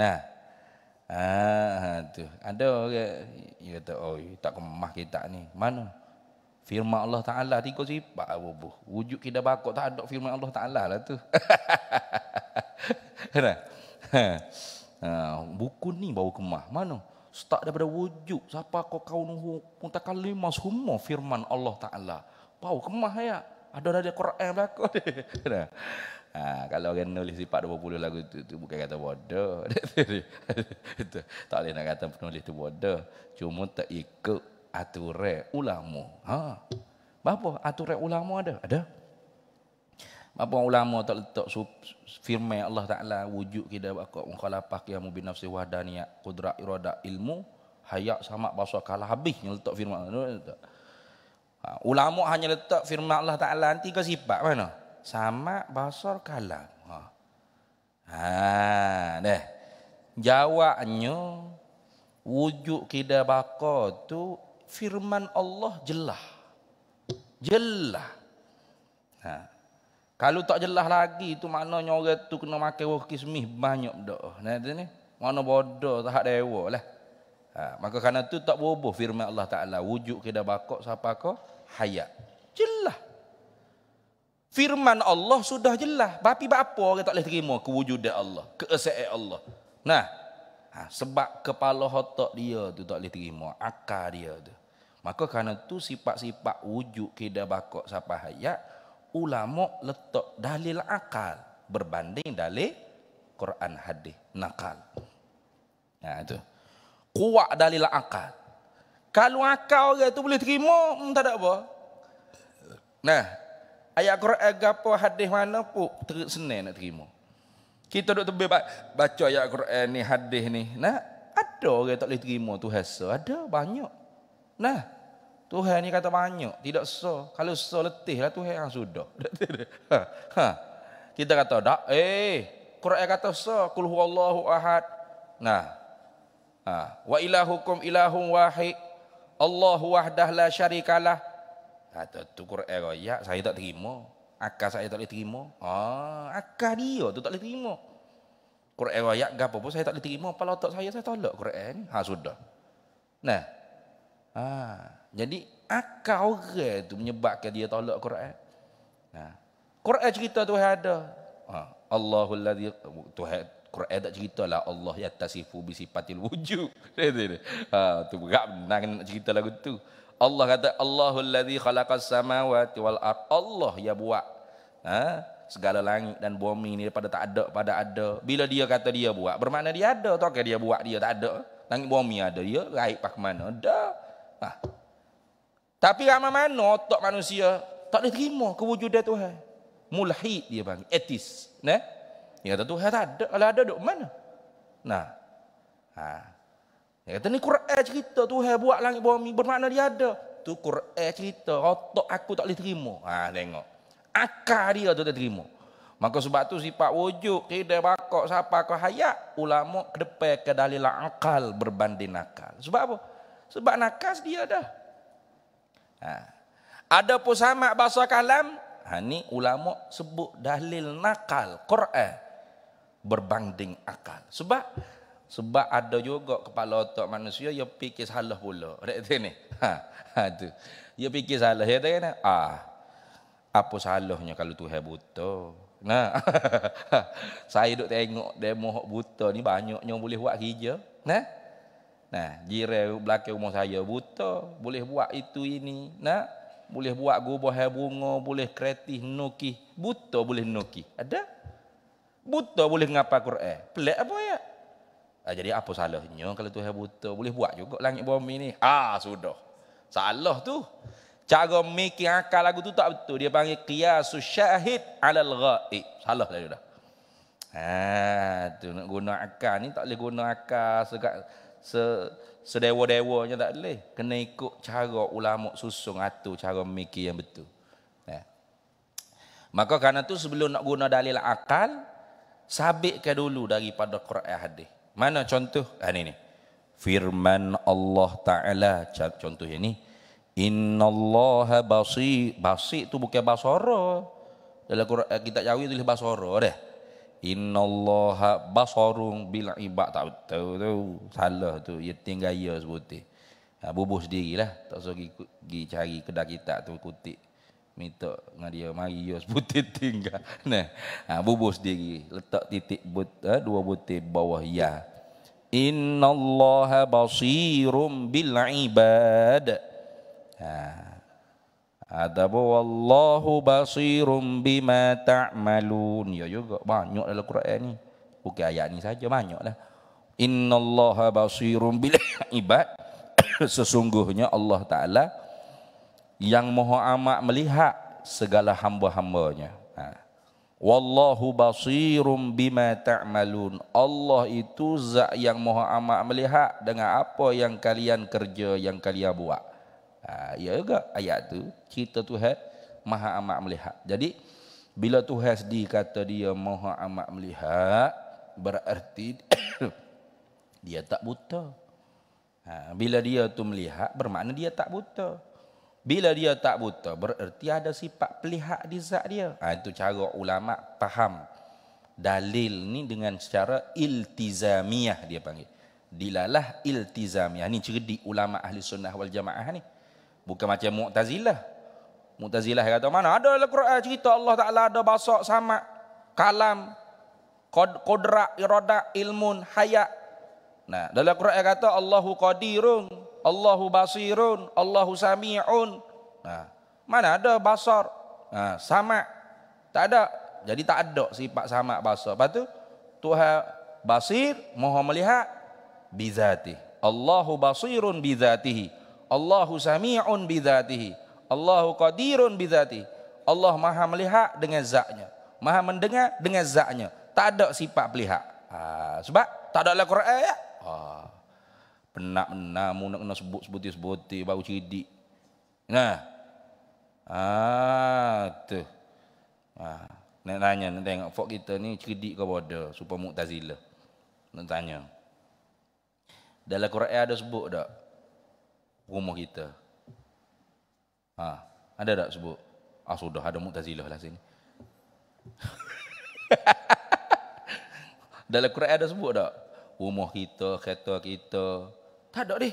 Nah. Ha, ha tu. Ada orang yang kata, oh, tak kemah kita ni. Mana? Firma Allah Ta'ala tiga sifat apa pun. Wujud kita bakok tak ada firman Allah Ta'ala lah tu. Nah, ha, buku ni bau kemah. Mana? Start daripada wujud. Siapa kau kau nuhu pun takkan lima semua firman Allah Ta'ala. Bau kemah ya. Ada ada dah dia Quran berlaku. ha, kalau orang nulis sifat 20 lagu tu, tu bukan kata bodoh. tak boleh nak kata penulis tu bodoh. Cuma tak ikut aturan ulama. Ha. Apa aturan ulama ada? Ada. Apa ulama tak letak firman Allah Taala wujud kita bak mukhalafah yang bin nafsi wahdaniyah qudrah irada ilmu hayat sama bahasa kalah habis yang letak firman Allah. Ha, ulama hanya letak firman Allah Taala tiga sifat mana? Sama bahasa kalah. Ha. Ha, deh. Jawabnya wujud kita bakar tu firman Allah jelas, jelas. Ha. Kalau tak jelas lagi itu maknanya orang tu kena makan wah kismih banyak dah. Nah dia ni. Mana bodoh tak hak dewa lah. Ha. maka karena tu tak berubah firman Allah Taala wujud kada bakok siapa ko hayat. jelas. Firman Allah sudah jelas. Tapi apa orang tak boleh terima kewujudan Allah. Keesaan Allah. Nah, ha. sebab kepala otak dia tu tak boleh terima. Akar dia tu. Maka karena tu sifat-sifat wujud kida bakok siapa hayat, ulama letak dalil akal berbanding dalil Quran hadis nakal. Nah ha, itu. Kuat dalil akal. Kalau akal orang tu boleh terima, hmm, tak ada apa. Nah, ayat Quran apa hadis mana pun tersenang nak terima. Kita duk tebe baca ayat Quran ni hadis ni. Nah, ada orang tak boleh terima tu hasa, ada banyak. Nah, Tuhan ni kata banyak, tidak so. Kalau so letihlah Tuhan yang sudah. Ha, ha. Kita kata dak, eh, Quran kata so, kul huwallahu ahad. Nah. Ha. Wa ilahukum ilahum wahid. Allahu wahdah la syarikalah. Kata tu Quran kata, saya tak terima. Akal saya tak boleh terima. Oh, akal dia tu tak boleh terima. Quran ayat gapo pun saya tak boleh terima. Kalau tak saya, saya tolak Quran Ha, sudah. Nah, Ha. Jadi akal orang tu menyebabkan dia tolak Quran. Ha. Quran cerita tu ada. Ha. Allahul ladzi Tuhan Quran tak ceritalah Allah ya tasifu bi sifatil wujud. Ha tu berat nak cerita lagu tu. Allah kata Allahul ladzi khalaqas samawati wal ard. Allah ya buat. Ha segala langit dan bumi ni daripada tak ada pada ada. Bila dia kata dia buat, bermakna dia ada. Tak dia buat dia tak ada. Langit bumi ada dia, raib pak mana? Dah. Ha. Tapi ramai mana otak manusia tak boleh terima kewujudan Tuhan. Mulhid dia panggil. Etis. Ne? Dia kata Tuhan tak ada. Kalau ada, duduk mana? Nah. Ha. Dia kata ni Quran cerita Tuhan buat langit bumi. Bermakna dia ada. Tu Quran cerita. Otak aku tak boleh terima. Ha, tengok. Akar dia tu tak terima. Maka sebab tu sifat wujud. Kedai bakok siapa kau hayat. Ulama' kedepai ke dalil akal berbanding akal. Sebab apa? Sebab nakas dia dah. Ha. Ada pun sama bahasa kalam. Ha, ini ulama sebut dalil nakal Quran. Berbanding akal. Sebab sebab ada juga kepala otak manusia yang fikir salah pula. Rekti ni. Ha, ha, tu. Dia fikir salah. Dia tanya, ah, apa salahnya kalau Tuhan buta? Nah, ha, ha. saya duk tengok demo hok buta ni banyaknya boleh buat hijau. Nah, Nah, jire belakang rumah saya buta, boleh buat itu ini. Nah, boleh buat gubah bunga, boleh kreatif nuki, buta boleh nuki. Ada? Buta boleh ngapa Quran? Pelak apa ya? Ah, jadi apa salahnya kalau Tuhan buta boleh buat juga langit bumi ni? Ah, sudah. Salah tu. Cara mikir akal lagu tu tak betul. Dia panggil qiyasu syahid alal ghaib. Salah lah dia dah. Ha, tu nak guna akal ni tak boleh guna akal se sedewa-dewanya tak boleh kena ikut cara ulama susung atur cara mikir yang betul ya. maka kerana tu sebelum nak guna dalil akal sabitkan dulu daripada Quran hadis mana contoh ha, ah, ini, ini firman Allah taala contoh ini innallaha basi basi tu bukan basara dalam Quran kita jawi tulis basara dah Innallaha basarun bil ibad tak betul tu. Salah tu. Ya tinggal ya sebut Ha, bubuh sendirilah. Tak usah pergi, pergi cari kedai kita tu kutip. Minta dengan dia mari ya sebut tinggal. Nah. Ha, bubuh sendiri. Letak titik but, ha, dua butir bawah ya. Innallaha basirum bil ibad. Ha. Adabu Allahu basirum bima ta'malun. Ya juga banyak dalam Quran ni. Bukan ayat ni saja banyaklah. Inna Allaha basirum bil ibad. Sesungguhnya Allah Taala yang Maha Amat melihat segala hamba-hambanya. Ha. Wallahu basirum bima ta'malun. Allah itu zat yang Maha Amat melihat dengan apa yang kalian kerja, yang kalian buat. Ha, ya juga ayat tu cerita Tuhan Maha Amat melihat. Jadi bila Tuhan sendiri kata dia Maha Amat melihat bererti dia tak buta. Ha, bila dia tu melihat bermakna dia tak buta. Bila dia tak buta bererti ada sifat pelihat di zat dia. Ha, itu cara ulama faham dalil ni dengan secara iltizamiah dia panggil. Dilalah iltizamiah ni cerdik ulama ahli sunnah wal jamaah ni. Bukan macam Mu'tazilah. Mu'tazilah kata mana? Ada dalam Quran cerita Allah Ta'ala ada basak sama. Kalam. kodra, irodak, ilmun, hayat. Nah, dalam Quran kata Allahu Qadirun. Allahu Basirun. Allahu Sami'un. Nah, mana ada basar? Nah, sama. Tak ada. Jadi tak ada sifat sama basar. Lepas tu, Tuhan Basir, mohon melihat, Bizatih. Allahu Basirun Bizatihi. Bizatihi. Allahu sami'un bidzatihi. Allahu qadirun bidzatihi. Allah Maha melihat dengan zatnya. Maha mendengar dengan zatnya. Tak ada sifat pelihat. Ha, sebab tak ada Al-Quran ya. Ha. Penak menamu nak kena sebut sebuti sebuti baru cidik. Nah. Ha, tu. Ha. Nak tanya nak tengok fok kita ni cerdik ke bodoh supaya mu'tazilah. Nak tanya. Dalam Quran ada sebut tak? rumah kita. Ha, ada tak sebut? Ah sudah ada Mu'tazilah lah sini. Dalam Quran ada sebut tak? Rumah kita, kereta kita. Tak ada deh.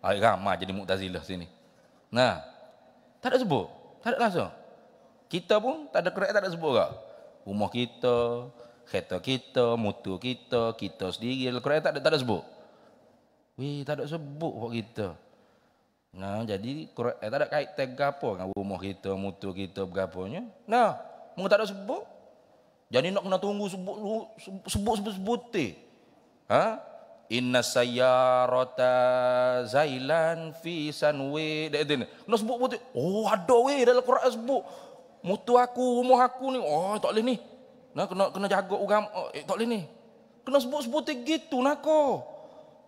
Ai ah, ramai jadi Mu'tazilah sini. Nah. Tak ada sebut. Tak ada langsung. Kita pun tak ada Quran tak ada sebut ke? Rumah kita, kereta kita, mutu kita, kita sendiri Dalam quran tak ada tak ada sebut. Wih, tak ada sebut buat kita. Nah, jadi eh, tak ada kait tag apa dengan rumah kita, motor kita, berapanya. Nah, mungkin tak ada sebut. Jadi nak kena tunggu sebut sebut sebut sebut Ha? Inna sayyarata zailan fi sanwi. Dek din. Nak sebut sebut. Oh, ada weh dalam Quran sebut. Motor aku, rumah aku ni. Oh, tak boleh ni. Nah, kena kena jaga orang. Oh, eh, tak boleh ni. Kena sebut sebut gitu nak ko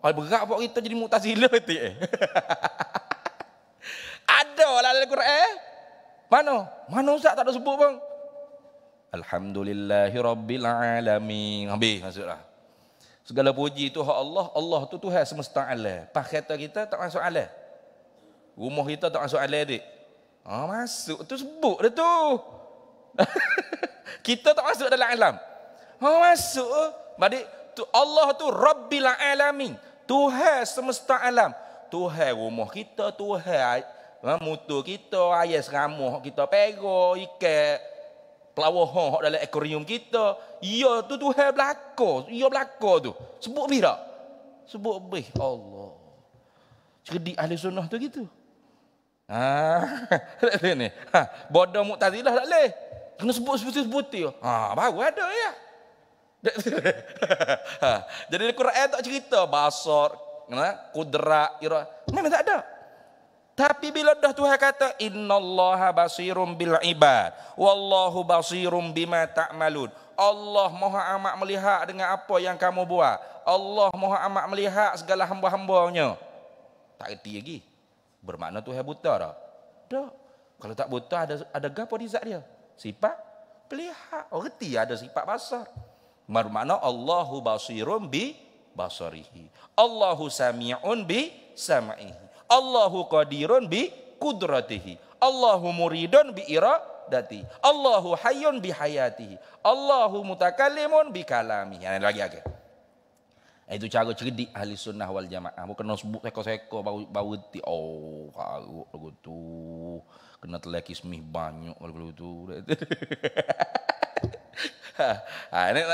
Hal berat buat kita jadi mutazilah tu eh. lah dalam Quran. Mana? Mana Ustaz tak ada sebut bang? Alhamdulillahi Rabbil Alamin. Habis maksudlah. Segala puji itu hak Allah. Allah tu Tuhan semesta alam. Pakai kita tak masuk alam. Rumah kita tak masuk alam adik. Ah, masuk tu sebut dia tu. kita tak masuk dalam alam. Ha, masuk. Badik, tu Allah tu Rabbil Alamin. Tuhan semesta alam. Tuhan rumah kita, Tuhan mutu kita, ayah seramuh kita pegang, ikat, pelawahan yang dalam ekorium kita. Ya tu Tuhan belakang. Ya belakang tu. Sebut lebih tak? Sebut lebih. Allah. Cerdik ahli sunnah tu gitu. Ha, tak boleh ni. Ha, bodoh muktazilah tak boleh. Kena sebut sebut sebut tu. Ha, baru ada ya. ha, jadi Quran tak cerita basar, kudrak, irah. memang tak ada. Tapi bila dah Tuhan kata innallaha basirum bil ibad wallahu basirum bima ta'malun. Allah Maha amat melihat dengan apa yang kamu buat. Allah Maha amat melihat segala hamba-hambanya. Tak reti lagi. Bermakna Tuhan buta dah. Dah. Kalau tak buta ada ada gapo di zat dia? Sifat melihat. Oh reti ada sifat basar. Bermakna Allahu basirum bi basarihi. Allahu sami'un bi sam'ihi. Allahu qadirun bi kudratihi. Allahu muridun bi iradatihi. Allahu hayyun bi hayatihi. Allahu mutakallimun bi kalamihi. Ini lagi agak. Itu cara cerdik ahli sunnah wal jamaah. Aku kena sebut seko-seko bau bau ti. Oh, haruk lagu tu. Kena telaki semih banyak lagu tu. Ha, ha, ini,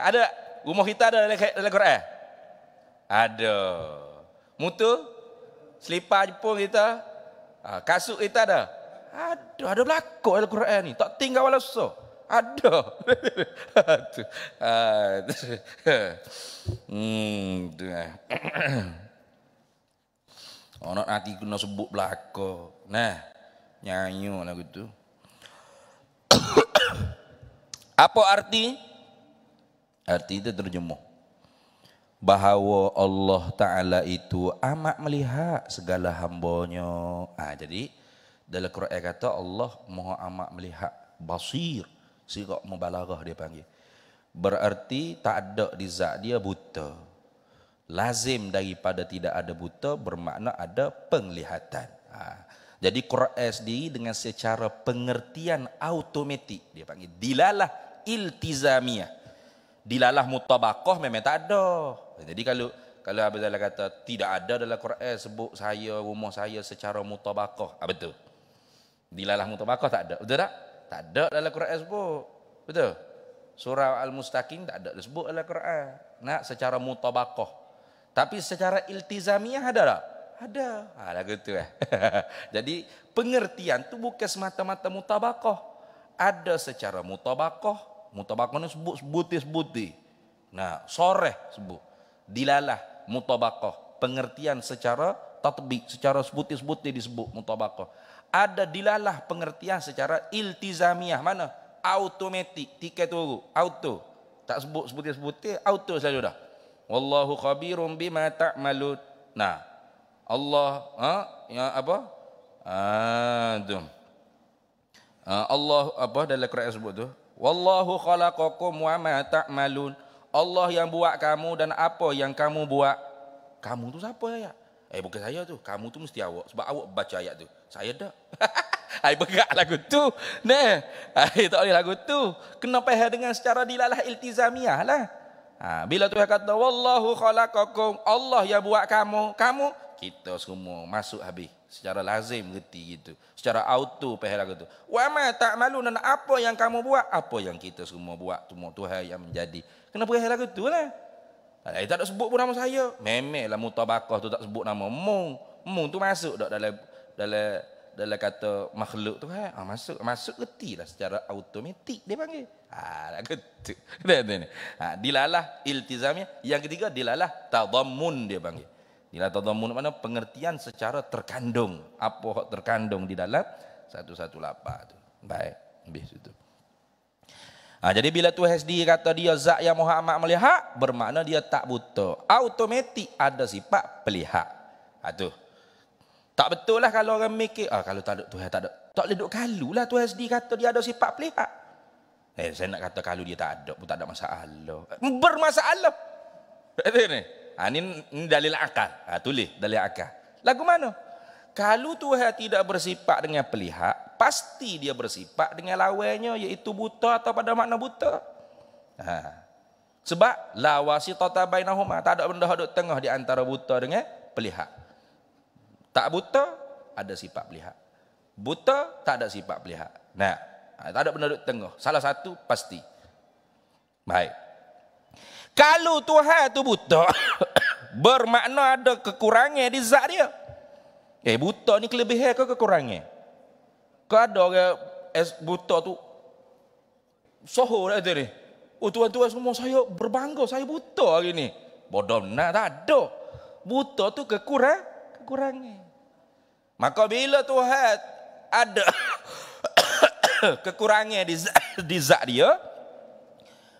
ada rumah kita ada dalam Quran. Ada. Muta? Selipar Jepun kita? Ha, kasut kita ada? Ada. Ada berlaku Al-Quran ni. Tak tinggal walau susah. Ada. hmm. Eh. Orang oh, nanti kena sebut belaka. Nah, nyanyi lagu gitu, Apa arti? Arti itu terjemah bahawa Allah Ta'ala itu amat melihat segala hambanya. Ha, jadi dalam Quran kata Allah maha amat melihat basir. Sirak mubalarah dia panggil. Berarti tak ada di zat dia buta. Lazim daripada tidak ada buta bermakna ada penglihatan. Ha. Jadi Quran SD dengan secara pengertian automatik dia panggil dilalah iltizamiyah. Dilalah mutabakoh memang tak ada. Jadi kalau kalau Abu Zalal kata tidak ada dalam Quran sebut saya rumah saya secara mutabaqah. Ah betul. Dilalah mutabaqah tak ada. Betul tak? Tak ada dalam Quran sebut. Betul. Surah Al-Mustaqim tak ada disebut dalam Quran. Nak secara mutabaqah. Tapi secara iltizamiah ada tak? Ada. Ha dah gitu eh. Jadi pengertian tu bukan semata-mata mutabaqah. Ada secara mutabaqah. Mutabaqah ni sebut sebuti sebuti. Nah, sore sebut dilalah mutabaqah pengertian secara tatbik secara sebut-sebut disebut mutabaqah ada dilalah pengertian secara iltizamiah mana automatik tiket turu auto tak sebut sebut-sebut auto saja dah wallahu khabirum bima ta'malun nah Allah ha ya apa adum ha, ha, Allah apa dalam Quran sebut tu wallahu khalaqakum wa ma ta'malun ta Allah yang buat kamu dan apa yang kamu buat. Kamu tu siapa ayat? Eh bukan saya tu. Kamu tu mesti awak. Sebab awak baca ayat tu. Saya dah, Hai bergerak lagu tu. neh, Hai tak boleh lagu tu. Kena payah dengan secara dilalah iltizamiah lah. Ha, bila Tuhan kata, Wallahu khalaqakum. Allah yang buat kamu. Kamu. Kita semua masuk habis secara lazim reti gitu secara auto pahala gitu wa ma ta'malun dan apa yang kamu buat apa yang kita semua buat semua Tuhan yang menjadi kenapa pahala gitu lah eh, tak sebut pun nama saya memanglah mutabakah tu tak sebut nama mung mung tu masuk dak dalam dalam dalam kata makhluk tu ha ah, masuk masuk reti lah secara automatik dia panggil ha ah, gitu ha dilalah iltizamnya yang ketiga dilalah tadammun dia panggil Nilai tadamun mana pengertian secara terkandung, apa hak terkandung di dalam 118 tu. Baik, lebih situ. Ha, jadi bila tu HSD kata dia zat yang Muhammad melihat, bermakna dia tak buta. Automatik ada sifat pelihat. Ha, tu. Tak betul lah kalau orang mikir, ah, kalau tak ada Tuhan tak ada. Tak boleh duduk kalu lah tu HSD kata dia ada sifat pelihat. Eh, saya nak kata kalau dia tak ada pun tak ada masalah. Bermasalah. Betul ni? Ha, ini, ini dalil akal. Ha, tulis dalil akal. Lagu mana? Kalau Tuhan tidak bersifat dengan pelihak, pasti dia bersifat dengan lawannya iaitu buta atau pada makna buta. Ha. Sebab la wasitata bainahuma, tak ada benda hadut tengah di antara buta dengan pelihak. Tak buta ada sifat pelihak. Buta tak ada sifat pelihak. Nah, ha, tak ada benda hadut tengah. Salah satu pasti. Baik. Kalau Tuhan tu buta, bermakna ada kekurangan di zat dia. Eh buta ni kelebihan ke kekurangan? Ke ada ke es buta tu soho dah tu ni. Oh tuan-tuan semua saya berbangga saya buta hari ni. Bodoh nak tak ada. Buta tu kekurang kekurangan. Maka bila Tuhan ada kekurangan di zat, di zat dia,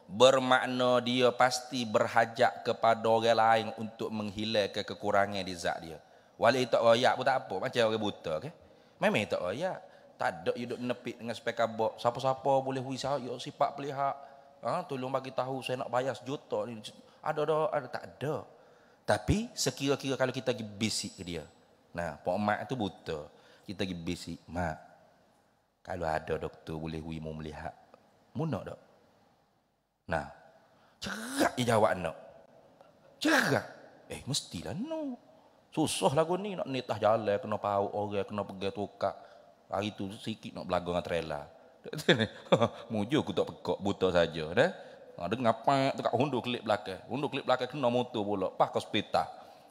bermakna dia pasti berhajat kepada orang lain untuk menghilangkan kekurangan di zat dia. Walau tak royak pun tak apa, macam orang buta ke. Okay? Memang tak royak. Tak ada you duk nepit dengan spek abok. Siapa-siapa boleh hui saya you sifat pelihak. Ha, tolong bagi tahu saya nak bayar sejuta ni. Ada ada, ada tak ada. Tapi sekira-kira kalau kita pergi bisik ke dia. Nah, pok mak tu buta. Kita pergi bisik, mak. Kalau ada doktor boleh hui mau melihat. Mu nak Nah. Cerak je jawab anak. Cerak. Eh, mestilah no. Susah lagu ni nak netah jalan, kena pauk orang, kena pergi tukar. Hari tu sikit nak belagu dengan trela. Mujur aku tak pekak, buta saja. Dah. Ada ngapa? ngapak tu kat hundur kelip belakang. Hundur kelip belakang kena motor pula. Pah kau sepeta.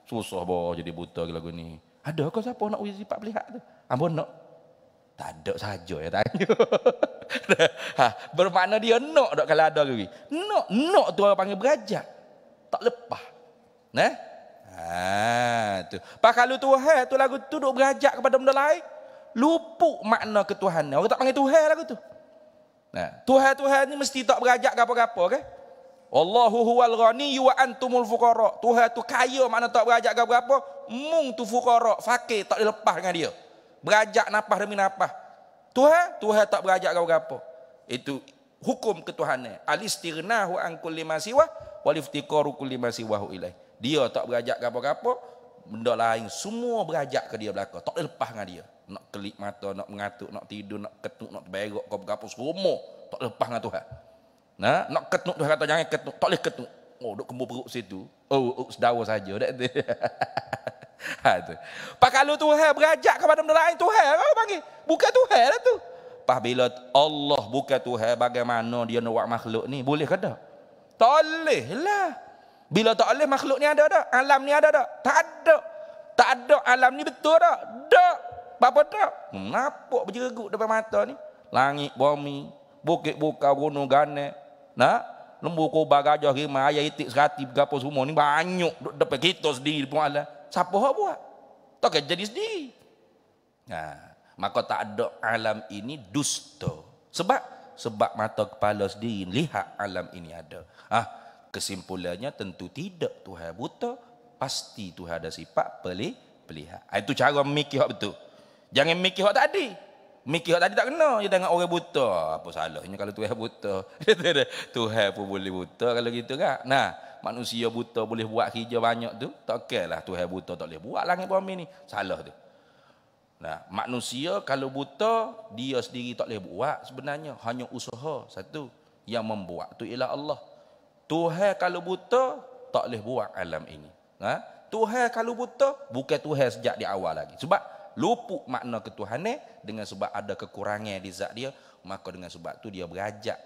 Susah bawa jadi buta ke lagu ni. Ada kau siapa nak uji sifat pelihat tu? Ambo nak? Tak ada saja ya tanya. ha, bermakna dia nak dak kalau ada lagi. Nak nak tu orang panggil berajak. Tak lepas. Nah. Ha tu. Pak kalau Tuhan tu lagu tu duk berajak kepada benda lain, lupuk makna ketuhanan. Orang tak panggil Tuhan lagu tu. Nah, Tuhan Tuhan ni mesti tak berajak gapo-gapo kan? Allahu huwal ghani wa antumul fuqara. Tuhan tu kaya makna tak berajak gapo-gapo, mung tu fuqara, fakir tak dilepas dengan dia. Berajak napah demi napah. Tuhan, Tuhan tak berajak kau apa. Itu hukum ketuhanan. Alistirnahu an kulli ma siwa waliftiqaru kulli ma siwa ilai. Dia tak berajak kau apa-apa, benda lain semua berajak ke dia belaka. Tak lepas dengan dia. Nak kelip mata, nak mengatuk, nak tidur, nak ketuk, nak berok kau apa semua tak lepas dengan Tuhan. Nah, nak ketuk Tuhan kata jangan ketuk, tak boleh ketuk. Oh, duk kembur perut situ. oh sedawa saja. ha, tu. Pak kalau Tuhan berajak kepada benda lain Tuhan kau panggil. Bukan Tuhan tu. Lah Pak bila Allah buka Tuhan bagaimana dia nak buat makhluk ni? Boleh ke tak? Tak boleh lah. Bila tak boleh makhluk ni ada tak? Alam ni ada tak? Tak ada. Tak ada alam ni betul tak? Tak. Apa tak? Kenapa berjeregut depan mata ni? Langit, bumi, bukit buka, gunung gane, Nak? Lembu kubah gajah, rimah, ayah itik, serati, berapa semua ni banyak duduk depan kita sendiri pun Allah siapa hak buat? Tak kan jadi sendiri. Nah, ha, maka tak ada alam ini dusta. Sebab sebab mata kepala sendiri lihat alam ini ada. Ah, kesimpulannya tentu tidak Tuhan buta, pasti Tuhan ada sifat pelih pelihat. Ah, itu cara memikir hak betul. Jangan memikir hak tadi. Mikir tadi tak kena dia dengan orang buta. Apa salahnya kalau Tuhan buta? Tuhan pun boleh buta kalau gitu kan. Nah, manusia buta boleh buat kerja banyak tu tak lah Tuhan buta tak boleh buat langit bumi ni salah tu nah manusia kalau buta dia sendiri tak boleh buat sebenarnya hanya usaha satu yang membuat tu ialah Allah Tuhan kalau buta tak boleh buat alam ini ha Tuhan kalau buta bukan Tuhan sejak di awal lagi sebab luput makna ketuhanan dengan sebab ada kekurangan di zat dia maka dengan sebab tu dia berajak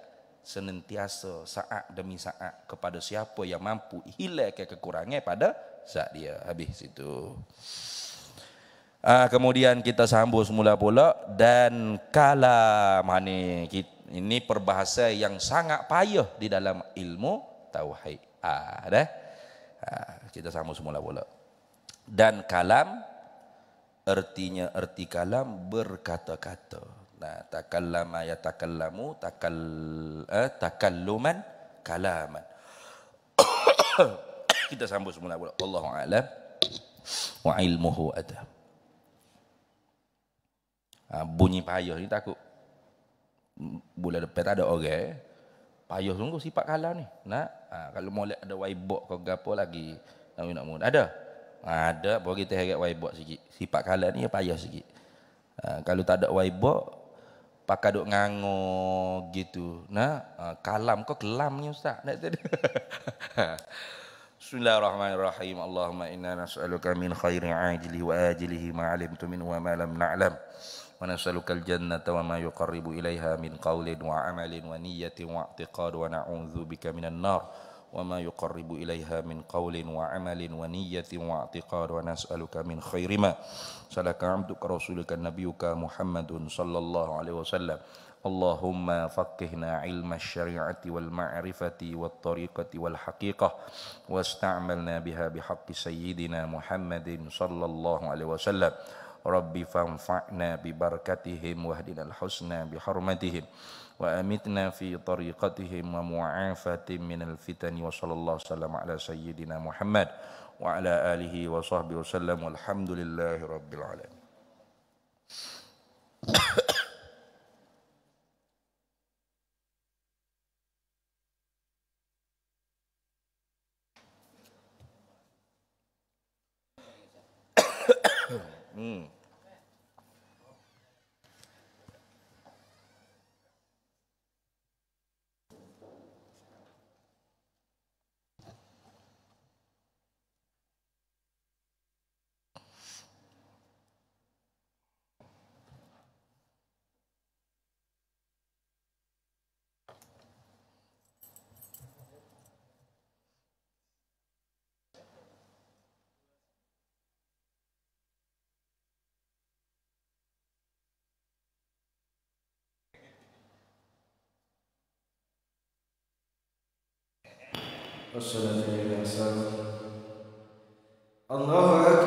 senantiasa saat demi saat kepada siapa yang mampu hilangkan kekurangan pada saat dia habis situ ah, kemudian kita sambung semula pula dan kalam ini ha, ini perbahasa yang sangat payah di dalam ilmu tauhid ah, ah, kita sambung semula pula dan kalam Artinya erti kalam berkata-kata Nah, takallama ya takallamu takal eh, takalluman kalaman. Kita sambung semula pula. Allahu a'lam. Wa ilmuhu ada. Ha, bunyi payah ni takut. Bulan depan ada orang. Okay. Eh. Payah sungguh sifat kala ni. Nak? Ha, kalau boleh ada waibok kau gapo lagi. Nak nak mun. Ada. Ha, ada baru kita harap waibok sikit. Sifat kala ni ya payah sikit. Ha, kalau tak ada waibok pakai duk ngango gitu nah ha, kalam kau kelamnya ustaz nak tadi Bismillahirrahmanirrahim Allahumma inna nas'aluka min khairi ajli wa ajlihi ma 'alimtu min wa ma lam na'lam wa nas'aluka al-jannata wa ma yuqarribu ilaiha min qawlin wa amalin wa niyyatin wa i'tiqad wa na'udzu bika minan nar وما يقرب إليها من قول وعمل ونية واعتقاد ونسألك من خير ما سلك عبدك رسولك نبيك محمد صلى الله عليه وسلم اللهم فقهنا علم الشريعة والمعرفة والطريقة والحقيقة واستعملنا بها بحق سيدنا محمد صلى الله عليه وسلم ربي فانفعنا ببركتهم واهدنا الحسنى بحرمتهم وأمتنا في طريقتهم ومعافة من الفتن وصلى الله وسلم على سيدنا محمد وعلى آله وصحبه وسلم والحمد لله رب العالمين والصلاة إلى الله أكبر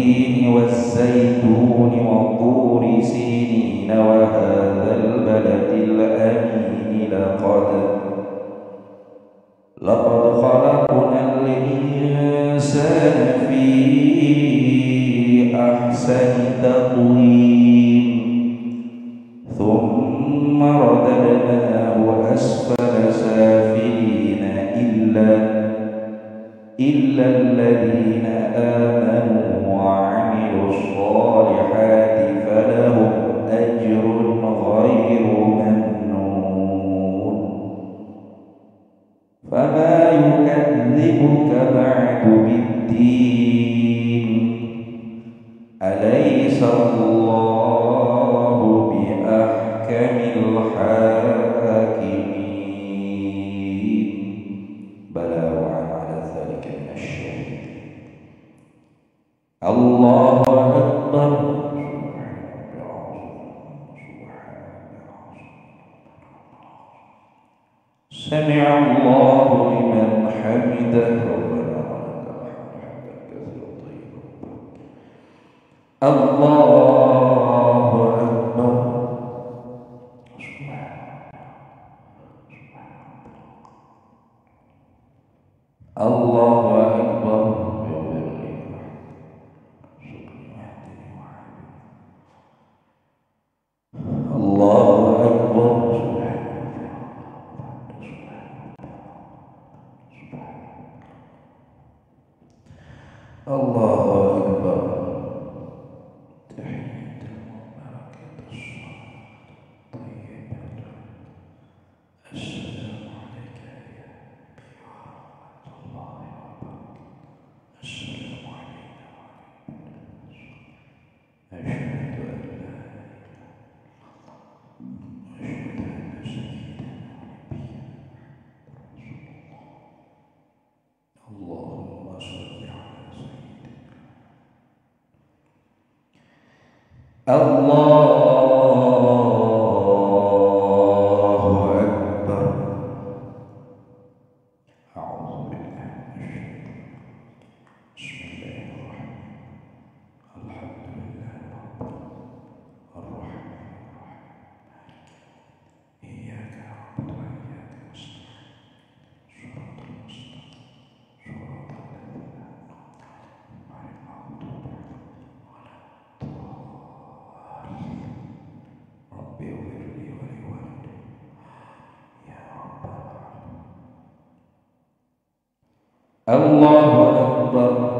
والتين والزيتون والطور سينين وهذا البلد الأمين لقد لقد خلق الله أكبر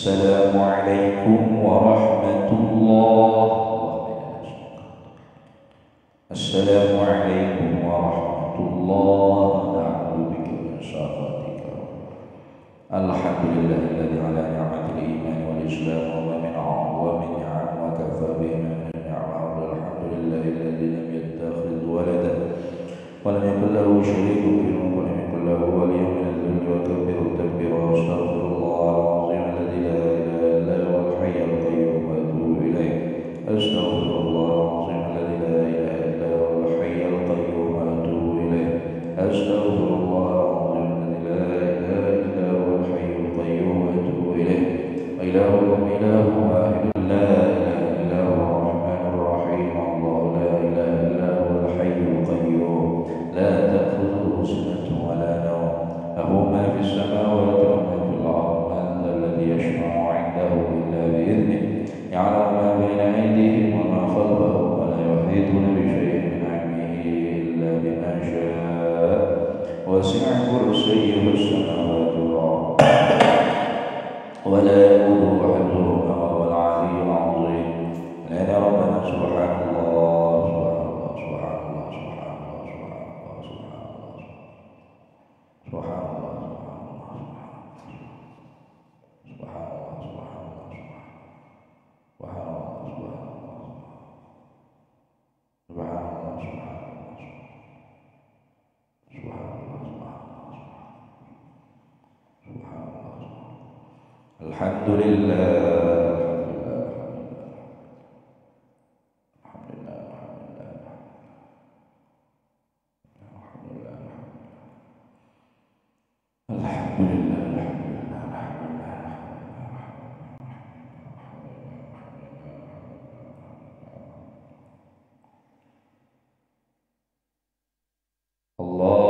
السلام عليكم ورحمة الله السلام عليكم ورحمة الله نعوذ بك من شراتك الحمد لله الذي على نعمة الإيمان والإسلام ومن أعظم نعم وكفى بما من النعم والحمد لله الذي لم يتخذ ولدا ولم يكن له شريك في الملك ولم يكن له ولي من الذل وكبر تكبيرا واستغفر Allah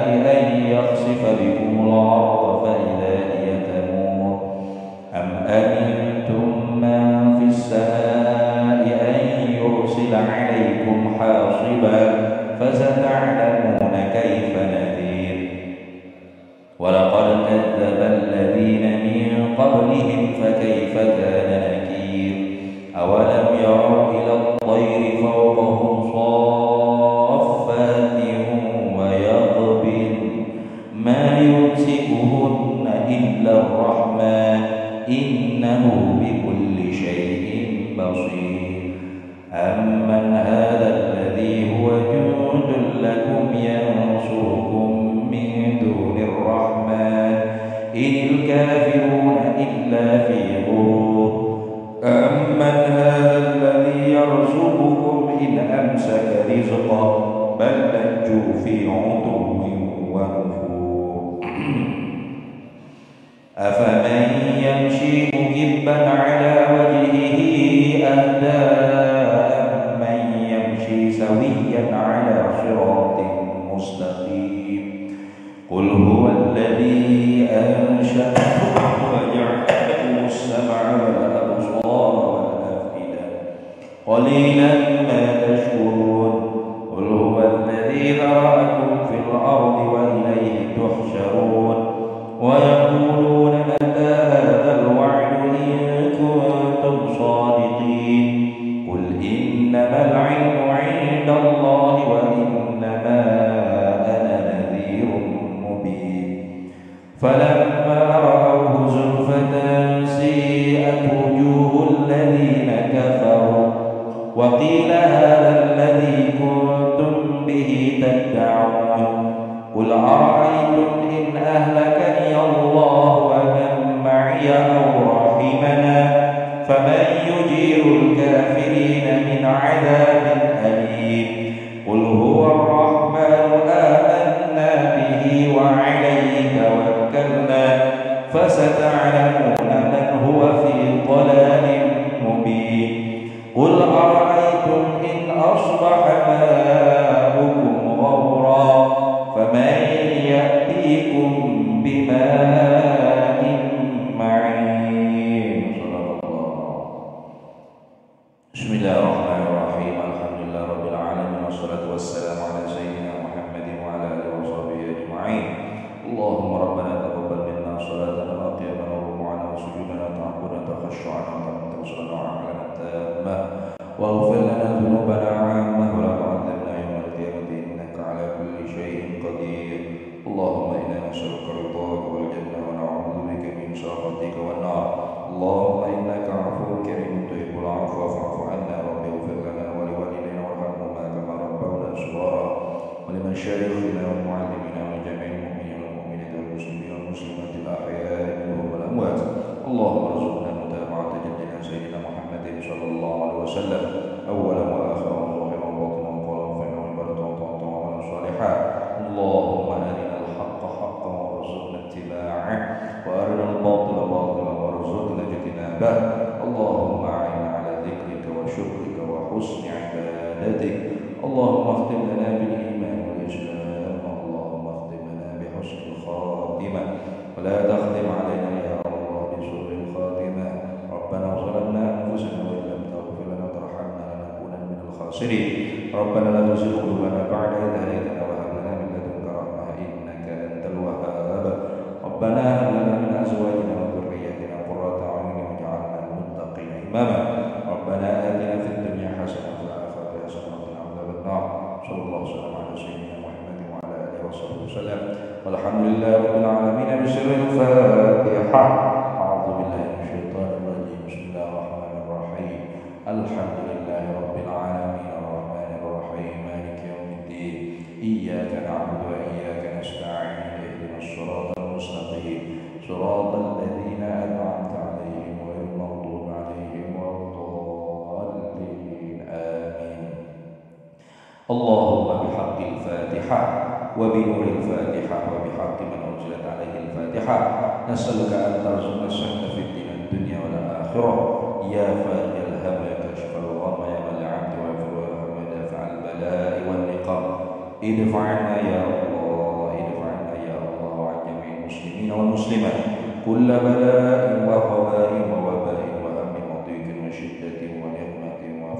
الكشف بكم الغرب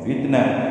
fitnah